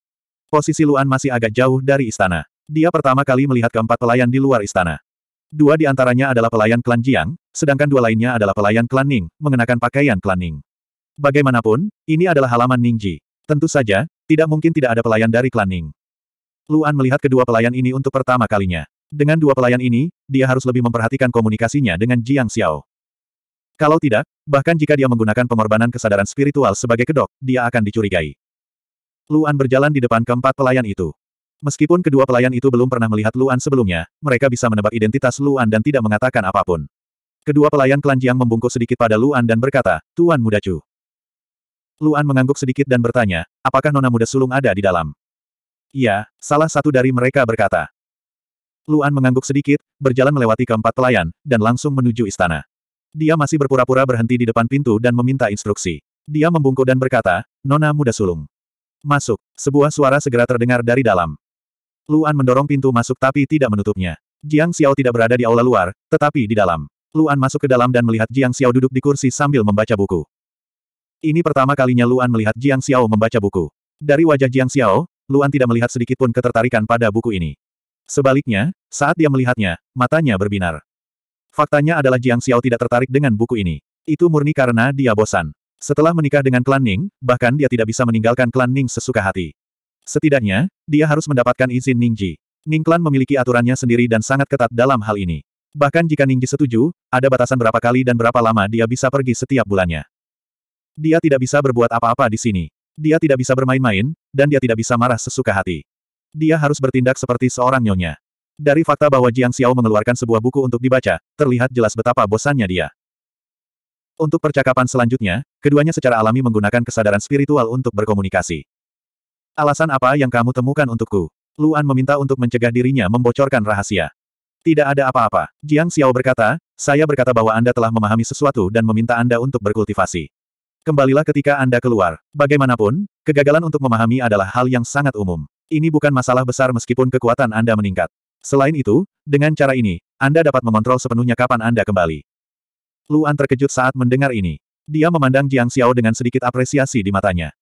Posisi Luan masih agak jauh dari istana. Dia pertama kali melihat keempat pelayan di luar istana. Dua di antaranya adalah pelayan klan Jiang, sedangkan dua lainnya adalah pelayan klan Ning, mengenakan pakaian klan Ning. Bagaimanapun, ini adalah halaman Ningji. Tentu saja, tidak mungkin tidak ada pelayan dari klan Ning. Luan melihat kedua pelayan ini untuk pertama kalinya. Dengan dua pelayan ini, dia harus lebih memperhatikan komunikasinya dengan Jiang Xiao. Kalau tidak, bahkan jika dia menggunakan pengorbanan kesadaran spiritual sebagai kedok, dia akan dicurigai. Luan berjalan di depan keempat pelayan itu. Meskipun kedua pelayan itu belum pernah melihat Luan sebelumnya, mereka bisa menebak identitas Luan dan tidak mengatakan apapun. Kedua pelayan Klan Jiang membungkuk sedikit pada Luan dan berkata, Tuan Muda Chu. Luan mengangguk sedikit dan bertanya, apakah Nona Muda Sulung ada di dalam? Iya, salah satu dari mereka berkata. Luan mengangguk sedikit, berjalan melewati keempat pelayan, dan langsung menuju istana. Dia masih berpura-pura berhenti di depan pintu dan meminta instruksi. Dia membungkuk dan berkata, Nona Muda Sulung. Masuk, sebuah suara segera terdengar dari dalam. Luan mendorong pintu masuk tapi tidak menutupnya. Jiang Xiao tidak berada di aula luar, tetapi di dalam. Luan masuk ke dalam dan melihat Jiang Xiao duduk di kursi sambil membaca buku. Ini pertama kalinya Luan melihat Jiang Xiao membaca buku. Dari wajah Jiang Xiao, Luan tidak melihat sedikit pun ketertarikan pada buku ini. Sebaliknya, saat dia melihatnya, matanya berbinar. Faktanya adalah Jiang Xiao tidak tertarik dengan buku ini. Itu murni karena dia bosan. Setelah menikah dengan Klan Ning, bahkan dia tidak bisa meninggalkan Klan Ning sesuka hati. Setidaknya, dia harus mendapatkan izin Ningji. Ningklan memiliki aturannya sendiri dan sangat ketat dalam hal ini. Bahkan jika Ningji setuju, ada batasan berapa kali dan berapa lama dia bisa pergi setiap bulannya. Dia tidak bisa berbuat apa-apa di sini. Dia tidak bisa bermain-main, dan dia tidak bisa marah sesuka hati. Dia harus bertindak seperti seorang nyonya. Dari fakta bahwa Jiang Xiao mengeluarkan sebuah buku untuk dibaca, terlihat jelas betapa bosannya dia. Untuk percakapan selanjutnya, keduanya secara alami menggunakan kesadaran spiritual untuk berkomunikasi. Alasan apa yang kamu temukan untukku? Luan meminta untuk mencegah dirinya membocorkan rahasia. Tidak ada apa-apa. Jiang Xiao berkata, saya berkata bahwa Anda telah memahami sesuatu dan meminta Anda untuk berkultivasi. Kembalilah ketika Anda keluar. Bagaimanapun, kegagalan untuk memahami adalah hal yang sangat umum. Ini bukan masalah besar meskipun kekuatan Anda meningkat. Selain itu, dengan cara ini, Anda dapat mengontrol sepenuhnya kapan Anda kembali. Luan terkejut saat mendengar ini. Dia memandang Jiang Xiao dengan sedikit apresiasi di matanya.